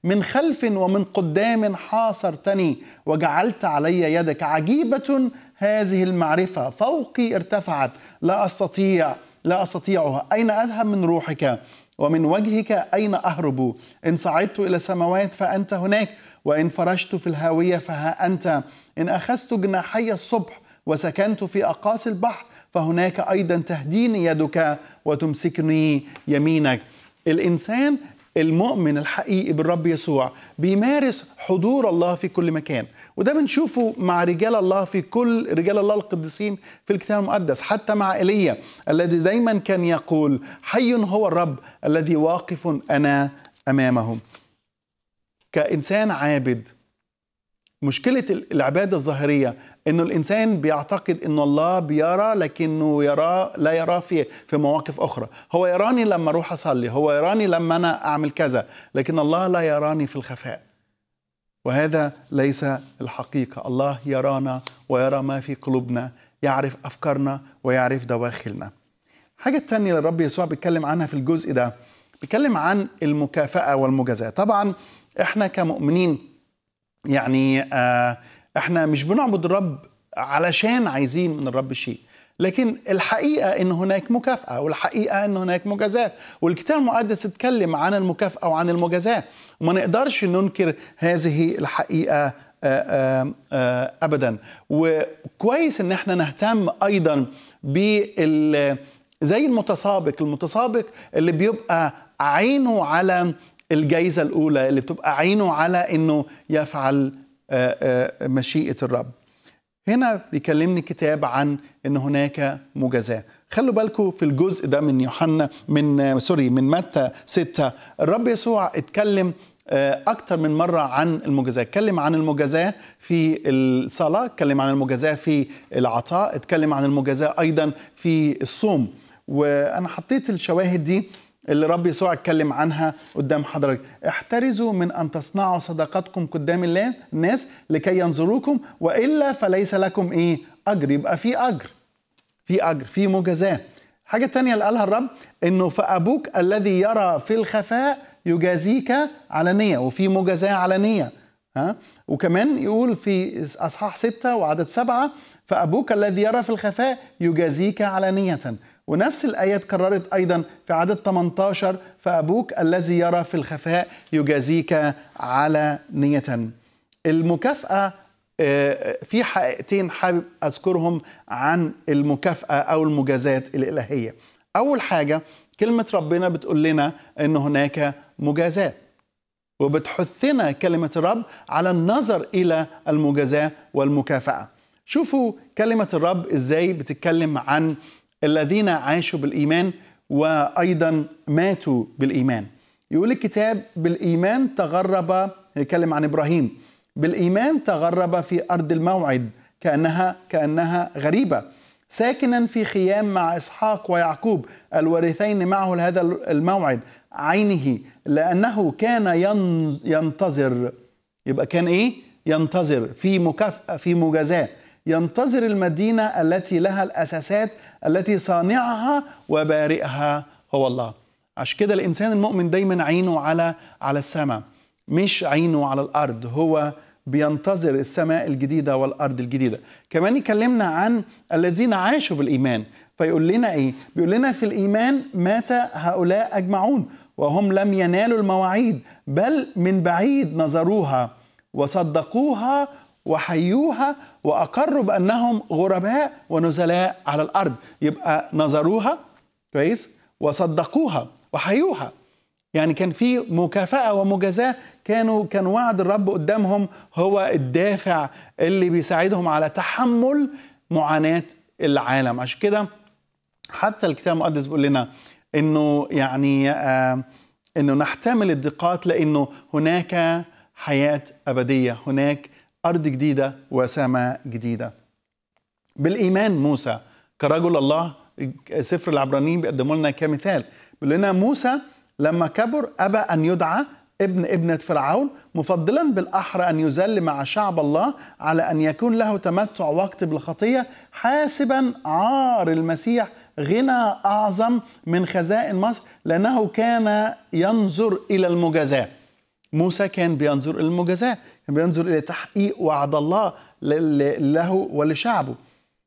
من خلف ومن قدام حاصرتني وجعلت علي يدك عجيبة هذه المعرفة فوقي ارتفعت لا أستطيع لا أستطيعها أين أذهب من روحك ومن وجهك أين أهرب إن صعدت إلى السماوات فأنت هناك وإن فرشت في الهاوية فها أنت إن أخذت جناحي الصبح وسكنت في أقاصي البحر فهناك أيضا تهديني يدك وتمسكني يمينك الإنسان المؤمن الحقيقي بالرب يسوع بيمارس حضور الله في كل مكان وده بنشوفه مع رجال الله في كل رجال الله القديسين في الكتاب المقدس حتى مع ايليا الذي دايما كان يقول حي هو الرب الذي واقف انا امامه كانسان عابد مشكلة العبادة الظاهرية انه الانسان بيعتقد انه الله بيرى لكنه يرى لا يراه في في مواقف اخرى، هو يراني لما اروح اصلي، هو يراني لما انا اعمل كذا، لكن الله لا يراني في الخفاء. وهذا ليس الحقيقة، الله يرانا ويرى ما في قلوبنا، يعرف افكارنا ويعرف دواخلنا. الحاجة الثانية اللي الرب يسوع بيتكلم عنها في الجزء ده، بيتكلم عن المكافأة والمجازاة، طبعا احنا كمؤمنين يعني آه احنا مش بنعبد الرب علشان عايزين من الرب شيء لكن الحقيقة أن هناك مكافأة والحقيقة أن هناك مجازاة والكتاب المقدس اتكلم عن المكافأة وعن المجازاة وما نقدرش ننكر هذه الحقيقة آآ آه، آآ آه، آه، أبدا وكويس أن احنا نهتم أيضا بال زي المتسابق المتسابق اللي بيبقى عينه على الجايزة الأولى اللي بتبقى عينه على أنه يفعل آه، آه، مشيئة الرب هنا بيكلمني كتاب عن ان هناك مجازاه خلوا بالكم في الجزء ده من يوحنا من آه، سوري من متى ستة الرب يسوع اتكلم أكثر من مرة عن المجازاة اتكلم عن المجازاة في الصلاة اتكلم عن المجازاة في العطاء اتكلم عن المجازاة أيضا في الصوم وأنا حطيت الشواهد دي اللي رب يسوع اتكلم عنها قدام حضرتك احترزوا من ان تصنعوا صدقاتكم قدام الناس لكي ينظروكم والا فليس لكم ايه اجر يبقى في اجر في اجر في مجازاه حاجة تانية اللي قالها الرب انه فابوك الذي يرى في الخفاء يجازيك علنية وفي مجازاة علنية ها وكمان يقول في اصحاح ستة وعدد سبعة فابوك الذي يرى في الخفاء يجازيك علنية ونفس الآية تكررت أيضا في عدد 18 فأبوك الذي يرى في الخفاء يجازيك علانية المكافأة آه، في حقيقتين حابب أذكرهم عن المكافأة أو المجازات الإلهية أول حاجة كلمة ربنا بتقول لنا أن هناك مجازاة وبتحثنا كلمة الرب على النظر إلى المجازاة والمكافأة شوفوا كلمة الرب إزاي بتتكلم عن الذين عاشوا بالإيمان وأيضا ماتوا بالإيمان يقول الكتاب بالإيمان تغرب يتكلم عن إبراهيم بالإيمان تغرب في أرض الموعد كأنها كأنها غريبة ساكنا في خيام مع إسحاق ويعقوب الوارثين معه لهذا الموعد عينه لأنه كان ينتظر يبقى كان إيه؟ ينتظر في مكافأة في مجازاة ينتظر المدينة التي لها الأساسات التي صانعها وبارئها هو الله عشان كده الإنسان المؤمن دايما عينه على على السماء مش عينه على الأرض هو بينتظر السماء الجديدة والأرض الجديدة كمان يكلمنا عن الذين عاشوا بالإيمان فيقول لنا إيه؟ بيقول لنا في الإيمان مات هؤلاء أجمعون وهم لم ينالوا المواعيد بل من بعيد نظروها وصدقوها وحيوها واقروا بانهم غرباء ونزلاء على الارض يبقى نظروها كويس وصدقوها وحيوها يعني كان في مكافأة ومجازاة كانوا كان وعد الرب قدامهم هو الدافع اللي بيساعدهم على تحمل معاناة العالم عشان كده حتى الكتاب المقدس بيقول لنا انه يعني آه، انه نحتمل الضيقات لانه هناك حياة أبدية هناك أرض جديدة وسماء جديدة بالإيمان موسى كرجل الله سفر العبرانيين بيقدموا لنا كمثال بيقول لنا موسى لما كبر أبى أن يدعى ابن ابنة فرعون مفضلا بالأحرى أن يذل مع شعب الله على أن يكون له تمتع وقت بالخطية حاسبا عار المسيح غنى أعظم من خزائن مصر لأنه كان ينظر إلى المجازاة موسى كان بينظر إلى المجازاة كان بينظر إلى تحقيق وعد الله له ولشعبه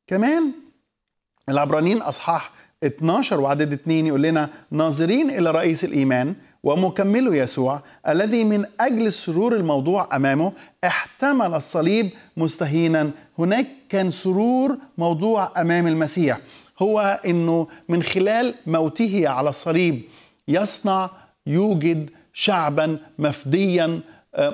كمان العبرانيين أصحاح 12 وعدد 2 يقول لنا ناظرين إلى رئيس الإيمان ومكمله يسوع الذي من أجل السرور الموضوع أمامه احتمل الصليب مستهينا هناك كان سرور موضوع أمام المسيح هو أنه من خلال موته على الصليب يصنع يوجد شعبا مفديا آه،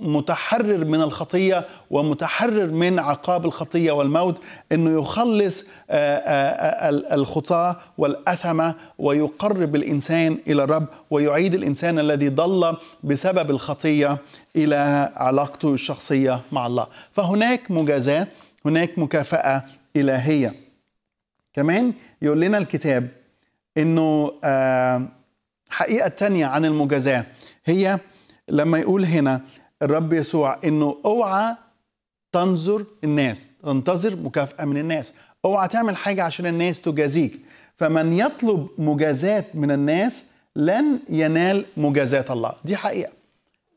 متحرر من الخطية ومتحرر من عقاب الخطية والموت أنه يخلص آه، آه، الخطاة والأثمة ويقرب الإنسان إلى الرب ويعيد الإنسان الذي ضل بسبب الخطية إلى علاقته الشخصية مع الله فهناك مجازاة هناك مكافأة إلهية كمان يقول لنا الكتاب أنه حقيقة تانية عن المجازاة هي لما يقول هنا الرب يسوع انه اوعى تنظر الناس تنتظر مكافأة من الناس اوعى تعمل حاجة عشان الناس تجازيك فمن يطلب مجازاة من الناس لن ينال مجازاة الله دي حقيقة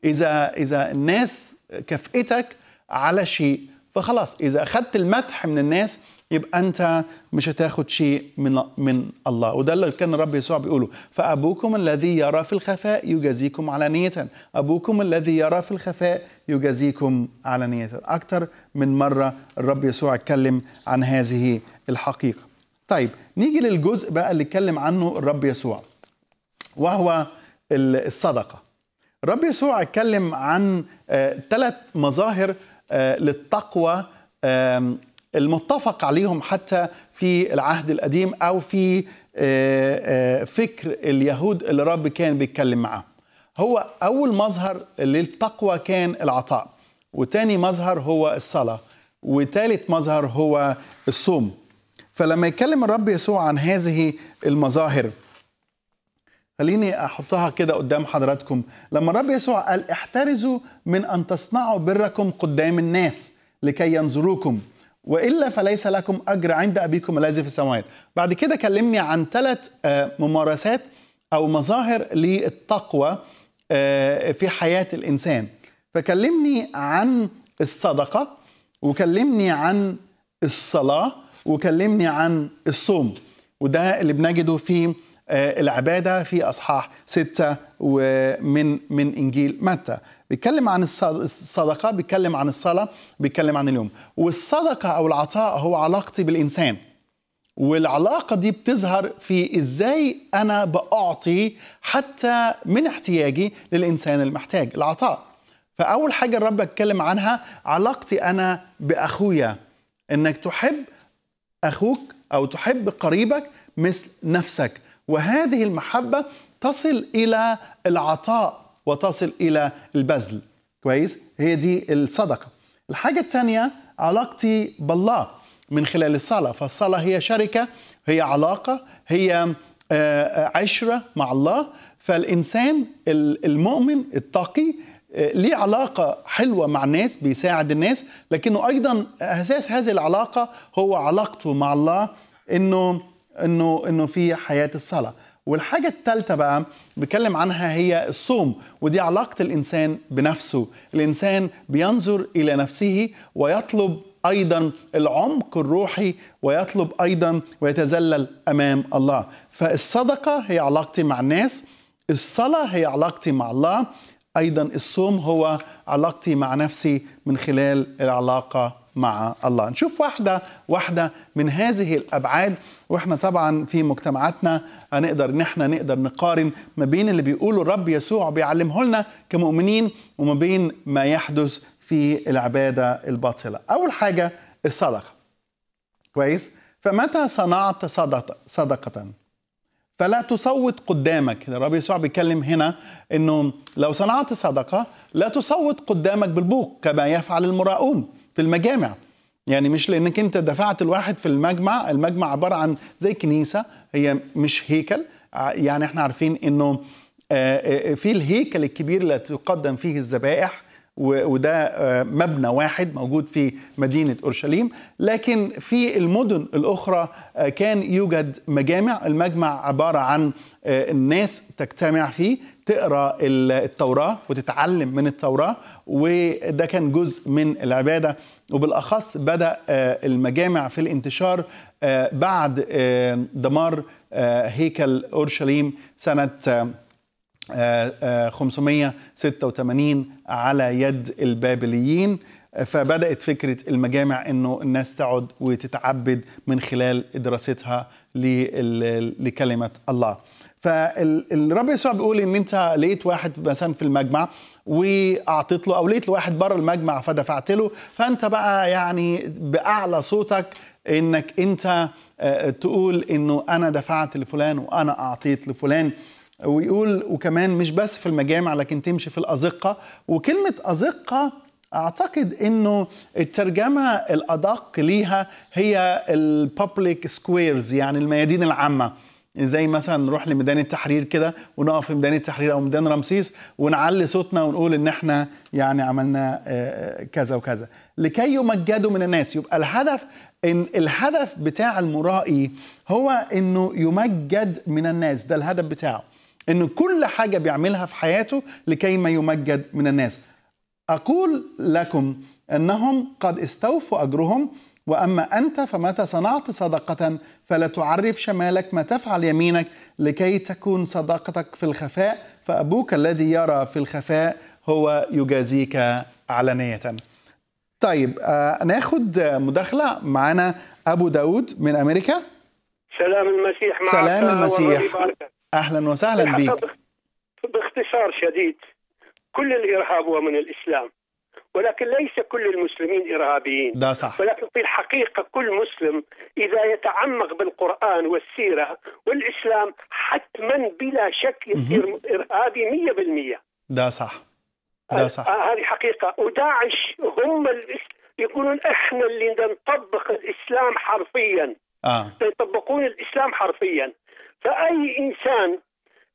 إذا إذا الناس كفئتك على شيء فخلاص إذا أخذت المدح من الناس يبقى انت مش هتاخد شيء من من الله وده اللي كان الرب يسوع بيقوله فابوكم الذي يرى في الخفاء يجازيكم علانيه ابوكم الذي يرى في الخفاء يجازيكم علانيه اكثر من مره الرب يسوع اتكلم عن هذه الحقيقه طيب نيجي للجزء بقى اللي اتكلم عنه الرب يسوع وهو الصدقه الرب يسوع اتكلم عن ثلاث آه، مظاهر آه، للتقوى المتفق عليهم حتى في العهد القديم او في آه، آه، فكر اليهود اللي الرب كان بيتكلم معاهم هو اول مظهر للتقوى كان العطاء وتاني مظهر هو الصلاه وتالت مظهر هو الصوم فلما يتكلم الرب يسوع عن هذه المظاهر خليني احطها كده قدام حضراتكم لما الرب يسوع قال احترزوا من ان تصنعوا بركم قدام الناس لكي ينظروكم والا فليس لكم اجر عند ابيكم الذي في السماوات بعد كده كلمني عن ثلاث آه، ممارسات او مظاهر للتقوى آه، في حياه الانسان فكلمني عن الصدقه وكلمني عن الصلاه وكلمني عن الصوم وده اللي بنجده في آه، العبادة في أصحاح ستة ومن من إنجيل متى بيتكلم عن الصدقة بيتكلم عن الصلاة بيتكلم عن اليوم والصدقة أو العطاء هو علاقتي بالإنسان والعلاقة دي بتظهر في إزاي أنا بأعطي حتى من احتياجي للإنسان المحتاج العطاء فأول حاجة الرب اتكلم عنها علاقتي أنا بأخويا إنك تحب أخوك أو تحب قريبك مثل نفسك وهذه المحبة تصل إلى العطاء وتصل إلى البذل كويس هي دي الصدقة الحاجة الثانية علاقتي بالله من خلال الصلاة فالصلاة هي شركة هي علاقة هي آه، آه، عشرة مع الله فالإنسان المؤمن التقي آه، ليه علاقة حلوة مع الناس بيساعد الناس لكنه أيضا أساس هذه العلاقة هو علاقته مع الله إنه انه انه في حياه الصلاه والحاجة الثالثة بقى بتكلم عنها هي الصوم ودي علاقة الإنسان بنفسه الإنسان بينظر إلى نفسه ويطلب أيضا العمق الروحي ويطلب أيضا ويتذلل أمام الله فالصدقة هي علاقتي مع الناس الصلاة هي علاقتي مع الله أيضا الصوم هو علاقتي مع نفسي من خلال العلاقة مع الله نشوف واحدة واحدة من هذه الأبعاد وإحنا طبعا في مجتمعاتنا هنقدر إن إحنا نقدر نقارن ما بين اللي بيقوله الرب يسوع بيعلمه لنا كمؤمنين وما بين ما يحدث في العبادة الباطلة أول حاجة الصدقة كويس فمتى صنعت صدقة, صدقة فلا تصوت قدامك الرب يسوع بيتكلم هنا انه لو صنعت صدقه لا تصوت قدامك بالبوق كما يفعل المراؤون في المجامع يعني مش لانك انت دفعت الواحد في المجمع المجمع عباره عن زي كنيسه هي مش هيكل يعني احنا عارفين انه آه، آه، في الهيكل الكبير اللي تقدم فيه الذبائح وده آه، مبنى واحد موجود في مدينه اورشليم لكن في المدن الاخرى آه، كان يوجد مجامع المجمع عباره عن آه، الناس تجتمع فيه تقرا التوراه وتتعلم من التوراه وده كان جزء من العباده وبالاخص بدا المجامع في الانتشار بعد دمار هيكل اورشليم سنه 586 آه، آه، على يد البابليين فبدات فكره المجامع انه الناس تقعد وتتعبد من خلال دراستها لكلمه الله فالرب يسوع بيقول ان انت لقيت واحد مثلا في المجمع واعطيت له او لقيت له واحد بره المجمع فدفعت له فانت بقى يعني باعلى صوتك انك انت آه، تقول انه انا دفعت لفلان وانا اعطيت لفلان ويقول وكمان مش بس في المجامع لكن تمشي في الأزقة وكلمة أزقة أعتقد أنه الترجمة الأدق ليها هي الببليك سكويرز يعني الميادين العامة زي مثلا نروح لميدان التحرير كده ونقف في ميدان التحرير او ميدان رمسيس ونعلي صوتنا ونقول ان احنا يعني عملنا آه، كذا وكذا لكي يمجدوا من الناس يبقى الهدف ان الهدف بتاع المرائي هو انه يمجد من الناس ده الهدف بتاعه ان كل حاجه بيعملها في حياته لكي ما يمجد من الناس اقول لكم انهم قد استوفوا اجرهم واما انت فمتى صنعت صدقه فلا تعرف شمالك ما تفعل يمينك لكي تكون صدقتك في الخفاء فابوك الذي يرى في الخفاء هو يجازيك علنيه طيب آه ناخد مداخله معانا ابو داود من امريكا سلام المسيح معك سلام المسيح اهلا وسهلا بك باختصار شديد كل الارهاب هو من الاسلام ولكن ليس كل المسلمين ارهابيين ده صح ولكن في الحقيقه كل مسلم اذا يتعمق بالقران والسيره والاسلام حتما بلا شك يصير ارهابي 100% ده صح ده صح آه، هذه حقيقه وداعش هم يقولون احنا اللي نطبق الاسلام حرفيا آه. يطبقون الاسلام حرفيا فأي إنسان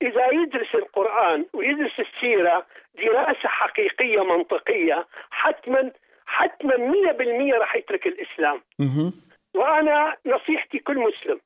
إذا يدرس القرآن ويدرس السيرة دراسة حقيقية منطقية حتما حتما 100% راح يترك الإسلام وأنا نصيحتي كل مسلم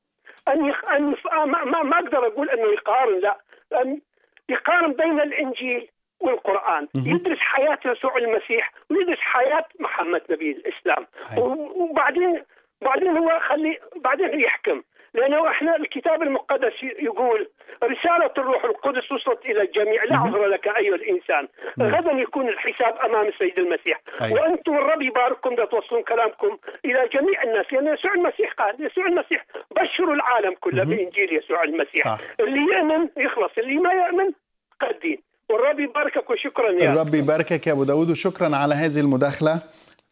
أن يخ... أن يف... آه، ما... ما... ما أقدر أقول أنه يقارن لا أن يقارن بين الإنجيل والقرآن يدرس حياة يسوع المسيح ويدرس حياة محمد نبي الإسلام و... وبعدين بعدين هو خلي بعدين يحكم لانه احنا الكتاب المقدس يقول رساله الروح القدس وصلت الى الجميع لا عذر لك ايها الانسان غدا يكون الحساب امام السيد المسيح أيوة. وانتم الرب يبارككم توصلون كلامكم الى جميع الناس لان يعني يسوع المسيح قال يسوع المسيح بشروا العالم كله بانجيل يسوع المسيح صح. اللي يامن يخلص اللي ما يامن قدين والرب يباركك وشكرا يا الرب يباركك يا ابو داود وشكرا على هذه المداخله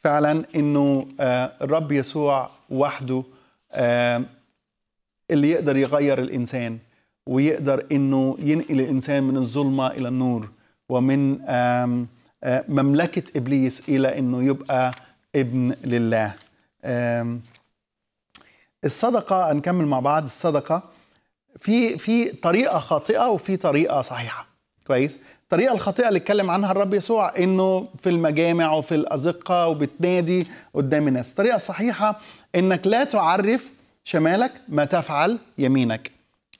فعلا انه آه، الرب يسوع وحده آه، اللي يقدر يغير الانسان ويقدر انه ينقل الانسان من الظلمه الى النور ومن مملكه ابليس الى انه يبقى ابن لله. الصدقه هنكمل مع بعض الصدقه في في طريقه خاطئه وفي طريقه صحيحه. كويس؟ الطريقه الخاطئه اللي اتكلم عنها الرب يسوع انه في المجامع وفي الازقه وبتنادي قدام الناس الطريقه الصحيحه انك لا تعرف شمالك ما تفعل يمينك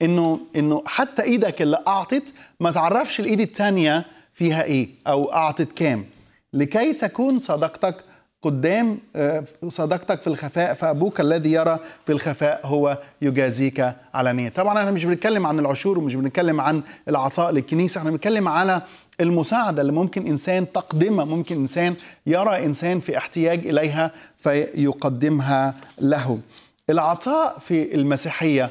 انه انه حتى ايدك اللي اعطت ما تعرفش الايد الثانيه فيها ايه او اعطت كام لكي تكون صداقتك قدام آه، صداقتك في الخفاء فابوك الذي يرى في الخفاء هو يجازيك علانيه طبعا احنا مش بنتكلم عن العشور ومش بنتكلم عن العطاء للكنيسه احنا بنتكلم على المساعده اللي ممكن انسان تقدمها ممكن انسان يرى انسان في احتياج اليها فيقدمها له العطاء في المسيحية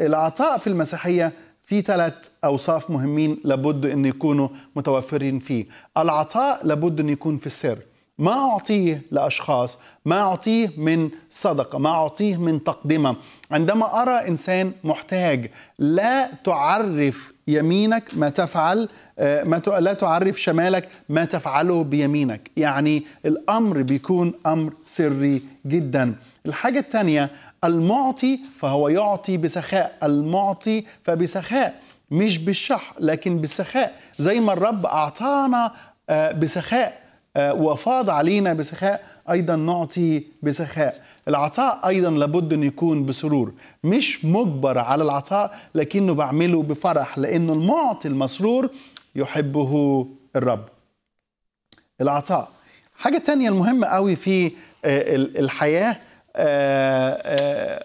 العطاء في المسيحية في ثلاث أوصاف مهمين لابد أن يكونوا متوفرين فيه العطاء لابد أن يكون في السر ما أعطيه لأشخاص ما أعطيه من صدقة ما أعطيه من تقدمة عندما أرى إنسان محتاج لا تعرف يمينك ما تفعل آه، ما لا تعرف شمالك ما تفعله بيمينك يعني الأمر بيكون أمر سري جداً الحاجة الثانية المعطي فهو يعطي بسخاء المعطي فبسخاء مش بالشح لكن بالسخاء زي ما الرب أعطانا آه، بسخاء آه، وفاض علينا بسخاء أيضا نعطي بسخاء العطاء أيضا لابد أن يكون بسرور مش مجبر على العطاء لكنه بعمله بفرح لأنه المعطي المسرور يحبه الرب العطاء حاجة تانية المهمة قوي في آه، الحياة آه، آه،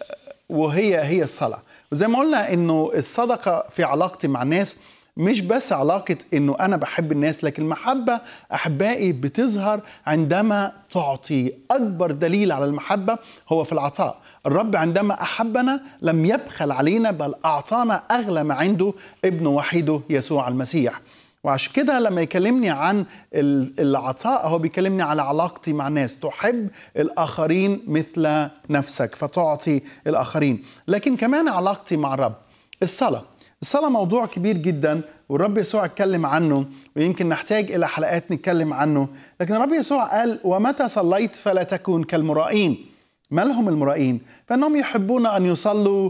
وهي هي الصلاه وزي ما قلنا انه الصدقه في علاقتي مع الناس مش بس علاقة إنه أنا بحب الناس لكن المحبة أحبائي بتظهر عندما تعطي أكبر دليل على المحبة هو في العطاء الرب عندما أحبنا لم يبخل علينا بل أعطانا أغلى ما عنده ابنه وحيده يسوع المسيح وعشان كده لما يكلمني عن العطاء هو بيكلمني على علاقتي مع الناس تحب الآخرين مثل نفسك فتعطي الآخرين لكن كمان علاقتي مع الرب الصلاة الصلاة موضوع كبير جدا والرب يسوع اتكلم عنه ويمكن نحتاج إلى حلقات نتكلم عنه لكن الرب يسوع قال ومتى صليت فلا تكون كالمرائين ما لهم المرائين فإنهم يحبون أن يصلوا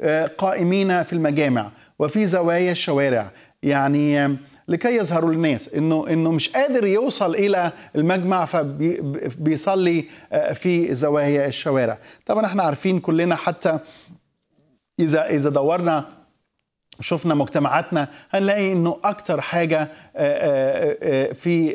آه، قائمين في المجامع وفي زوايا الشوارع يعني لكي يظهروا للناس انه انه مش قادر يوصل الى المجمع فبيصلي آه، في زوايا الشوارع طبعا احنا عارفين كلنا حتى اذا اذا دورنا شفنا مجتمعاتنا هنلاقي انه اكتر حاجه آه، آه، آه، في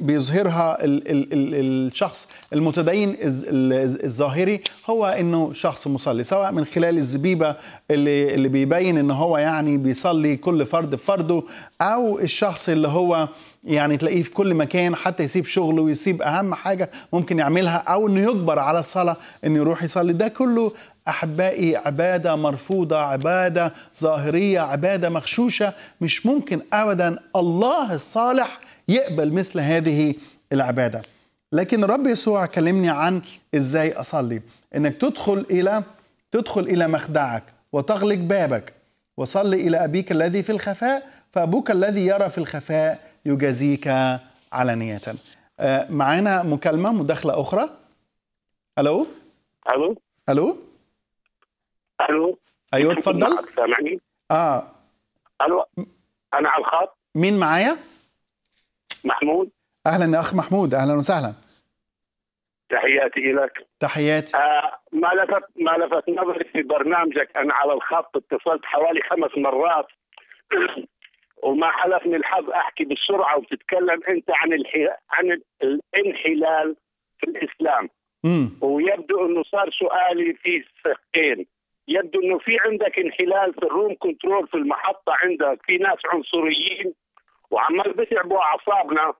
بيظهرها الشخص المتدين الظاهري هو انه شخص مصلي سواء من خلال الزبيبه اللي اللي بيبين ان هو يعني بيصلي كل فرد بفرده او الشخص اللي هو يعني تلاقيه في كل مكان حتى يسيب شغله ويسيب اهم حاجه ممكن يعملها او انه يجبر على الصلاه انه يروح يصلي ده كله أحبائي عبادة مرفوضة عبادة ظاهرية عبادة مغشوشة مش ممكن أبدا الله الصالح يقبل مثل هذه العبادة لكن الرب يسوع كلمني عن إزاي أصلي إنك تدخل إلى تدخل إلى مخدعك وتغلق بابك وصلي إلى أبيك الذي في الخفاء فأبوك الذي يرى في الخفاء يجازيك علانية آه، معانا مكالمة مداخلة أخرى ألو ألو ألو الو ايوه اتفضل سامعني اه الو انا على الخط مين معايا محمود اهلا يا اخ محمود اهلا وسهلا تحياتي لك تحياتي آه ما لفت ما لفت نظري في برنامجك انا على الخط اتصلت حوالي خمس مرات وما حلفني الحظ احكي بسرعه وبتتكلم انت عن الحي... عن الانحلال في الاسلام مم. ويبدو انه صار سؤالي في سقين يبدو انه في عندك انحلال في الروم كنترول في المحطه عندك في ناس عنصريين وعمال بتعبوا اعصابنا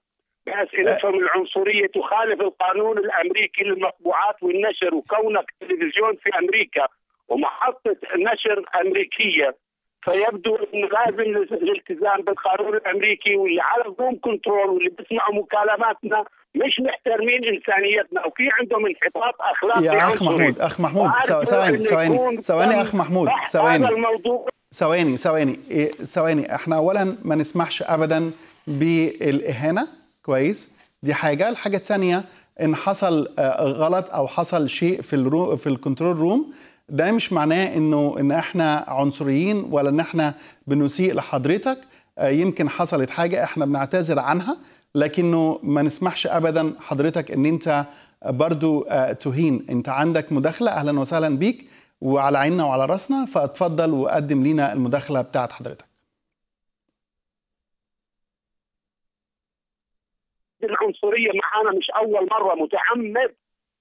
باسئلتهم أه. العنصريه تخالف القانون الامريكي للمطبوعات والنشر وكونك تلفزيون في امريكا ومحطه نشر امريكيه فيبدو ان لازم الالتزام بالقانون الامريكي واللي على الزوم كنترول واللي بيسمعوا مكالماتنا مش محترمين انسانيتنا وفي عندهم انحطاط اخلاقي يا اخ محمود اخ محمود ثواني ثواني ثواني اخ محمود ثواني ثواني ثواني ثواني احنا اولا ما نسمحش ابدا بالاهانه كويس دي حاجه الحاجه الثانيه ان حصل آه، غلط او حصل شيء في الرو في الكنترول روم ده مش معناه انه ان احنا عنصريين ولا ان احنا بنسيء لحضرتك آه، يمكن حصلت حاجه احنا بنعتذر عنها لكنه ما نسمحش ابدا حضرتك ان انت برضو آه، تهين انت عندك مداخله اهلا وسهلا بيك وعلى عيننا وعلى راسنا فاتفضل وقدم لينا المداخله بتاعت حضرتك العنصريه معانا مش اول مره متعمد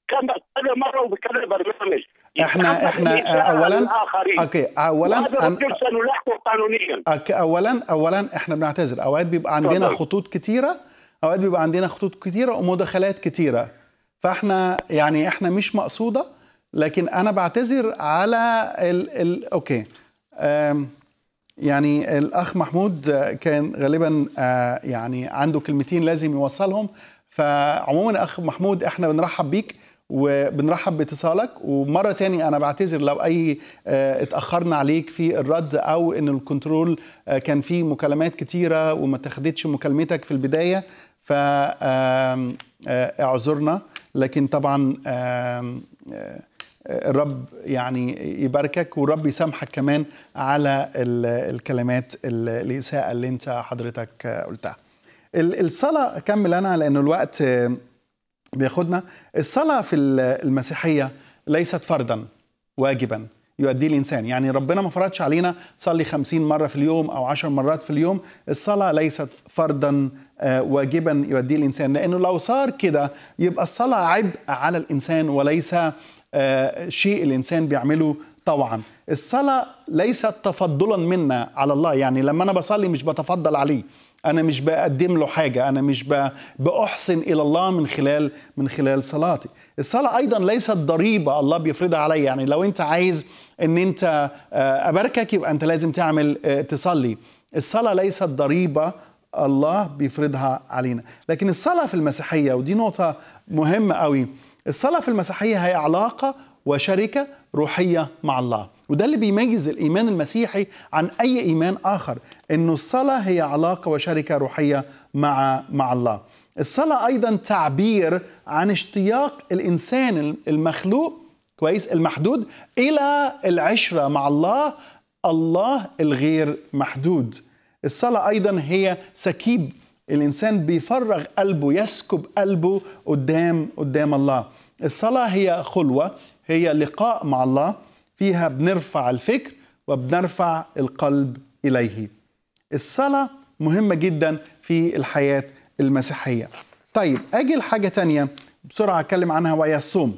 كم كذا مره وبكذا برنامج احنا احنا آه، اولا اوكي اولا أن... قانونيا أوكي اولا اولا احنا بنعتذر اوقات بيبقى عندنا طبعا. خطوط كتيره اوقات بيبقى عندنا خطوط كتيره ومداخلات كتيره فاحنا يعني احنا مش مقصوده لكن انا بعتذر على ال ال اوكي أم... يعني الاخ محمود كان غالبا آه، يعني عنده كلمتين لازم يوصلهم فعموما اخ محمود احنا بنرحب بيك وبنرحب باتصالك ومره تاني انا بعتذر لو اي آه، اتاخرنا عليك في الرد او ان الكنترول آه، كان فيه مكالمات كتيره وما تاخدتش مكالمتك في البدايه فاعذرنا آه، لكن طبعا الرب يعني يباركك ورب يسامحك كمان على الكلمات الاساءه اللي انت حضرتك قلتها الصلاه اكمل انا لان الوقت بياخدنا الصلاة في المسيحية ليست فرضا واجبا يؤديه الإنسان يعني ربنا ما فرضش علينا صلي خمسين مرة في اليوم أو عشر مرات في اليوم الصلاة ليست فرضا آه، واجبا يؤديه الإنسان لأنه لو صار كده يبقى الصلاة عبء على الإنسان وليس آه، شيء الإنسان بيعمله طوعا الصلاة ليست تفضلا منا على الله يعني لما أنا بصلي مش بتفضل عليه انا مش بقدم له حاجه انا مش باحسن الى الله من خلال من خلال صلاتي الصلاه ايضا ليست ضريبه الله بيفرضها عليا يعني لو انت عايز ان انت آه، اباركك يبقى انت لازم تعمل آه، تصلي الصلاه ليست ضريبه الله بيفرضها علينا لكن الصلاه في المسيحيه ودي نقطه مهمه قوي الصلاه في المسيحيه هي علاقه وشركه روحيه مع الله وده اللي بيميز الايمان المسيحي عن اي ايمان اخر انه الصلاه هي علاقه وشركه روحيه مع مع الله الصلاه ايضا تعبير عن اشتياق الانسان المخلوق كويس المحدود الى العشره مع الله الله الغير محدود الصلاه ايضا هي سكيب الانسان بيفرغ قلبه يسكب قلبه قدام قدام الله الصلاه هي خلوه هي لقاء مع الله فيها بنرفع الفكر وبنرفع القلب اليه الصلاة مهمة جدا في الحياة المسيحية طيب أجي لحاجة تانية بسرعة أتكلم عنها وهي الصوم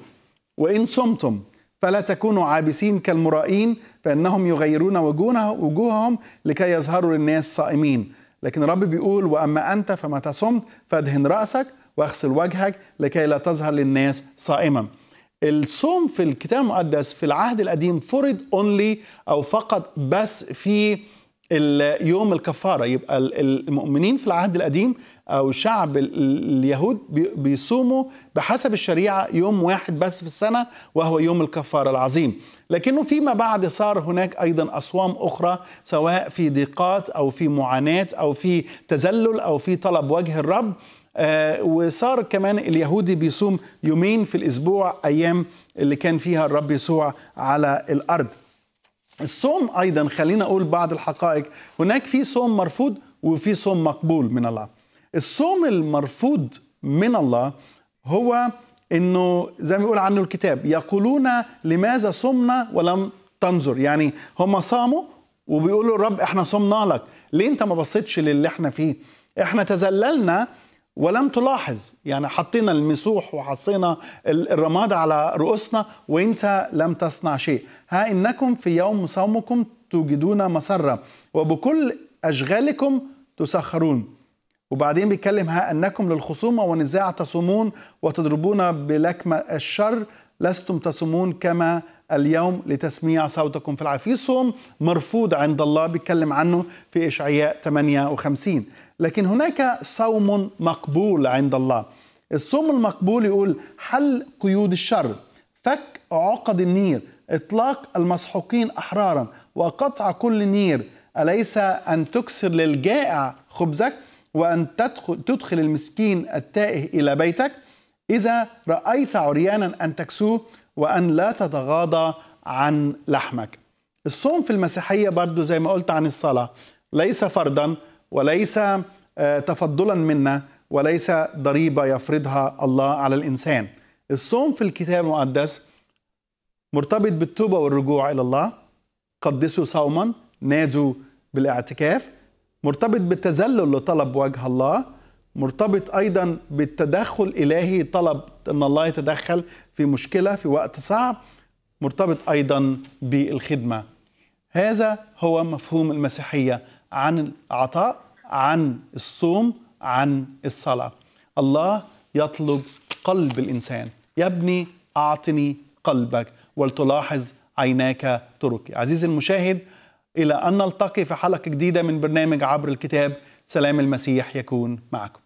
وإن صمتم فلا تكونوا عابسين كالمرائين فإنهم يغيرون وجوههم لكي يظهروا للناس صائمين لكن الرب بيقول وأما أنت فمتى صمت فادهن رأسك واغسل وجهك لكي لا تظهر للناس صائما الصوم في الكتاب المقدس في العهد القديم فرض اونلي او فقط بس في يوم الكفاره يبقى المؤمنين في العهد القديم او شعب اليهود بيصوموا بحسب الشريعه يوم واحد بس في السنه وهو يوم الكفاره العظيم لكنه فيما بعد صار هناك ايضا اصوام اخرى سواء في ضيقات او في معاناه او في تذلل او في طلب وجه الرب آه وصار كمان اليهودي بيصوم يومين في الاسبوع ايام اللي كان فيها الرب يسوع على الارض الصوم ايضا خلينا اقول بعض الحقائق هناك في صوم مرفوض وفي صوم مقبول من الله الصوم المرفوض من الله هو انه زي ما يقول عنه الكتاب يقولون لماذا صمنا ولم تنظر يعني هم صاموا وبيقولوا الرب احنا صمنا لك ليه انت ما بصيتش للي احنا فيه احنا تذللنا ولم تلاحظ يعني حطينا المسوح وحصينا الرماد على رؤوسنا وانت لم تصنع شيء ها انكم في يوم صومكم توجدون مسرة وبكل أشغالكم تسخرون وبعدين بيتكلم ها أنكم للخصومة ونزاع تصومون وتضربون بلكمة الشر لستم تصومون كما اليوم لتسميع صوتكم في العافية صوم مرفوض عند الله بيتكلم عنه في إشعياء 58 لكن هناك صوم مقبول عند الله الصوم المقبول يقول حل قيود الشر فك عقد النير إطلاق المسحوقين أحرارا وقطع كل نير أليس أن تكسر للجائع خبزك وأن تدخل, تدخل المسكين التائه إلى بيتك إذا رأيت عريانا أن تكسوه وأن لا تتغاضى عن لحمك الصوم في المسيحية برضو زي ما قلت عن الصلاة ليس فرضا وليس آه، تفضلا منا وليس ضريبة يفرضها الله على الإنسان الصوم في الكتاب المقدس مرتبط بالتوبة والرجوع إلى الله قدسوا صوما نادوا بالاعتكاف مرتبط بالتذلل لطلب وجه الله مرتبط ايضا بالتدخل الالهي طلب ان الله يتدخل في مشكله في وقت صعب مرتبط ايضا بالخدمه هذا هو مفهوم المسيحيه عن العطاء عن الصوم عن الصلاه الله يطلب قلب الانسان يا ابني اعطني قلبك ولتلاحظ عيناك تركي عزيزي المشاهد الى ان نلتقي في حلقه جديده من برنامج عبر الكتاب سلام المسيح يكون معكم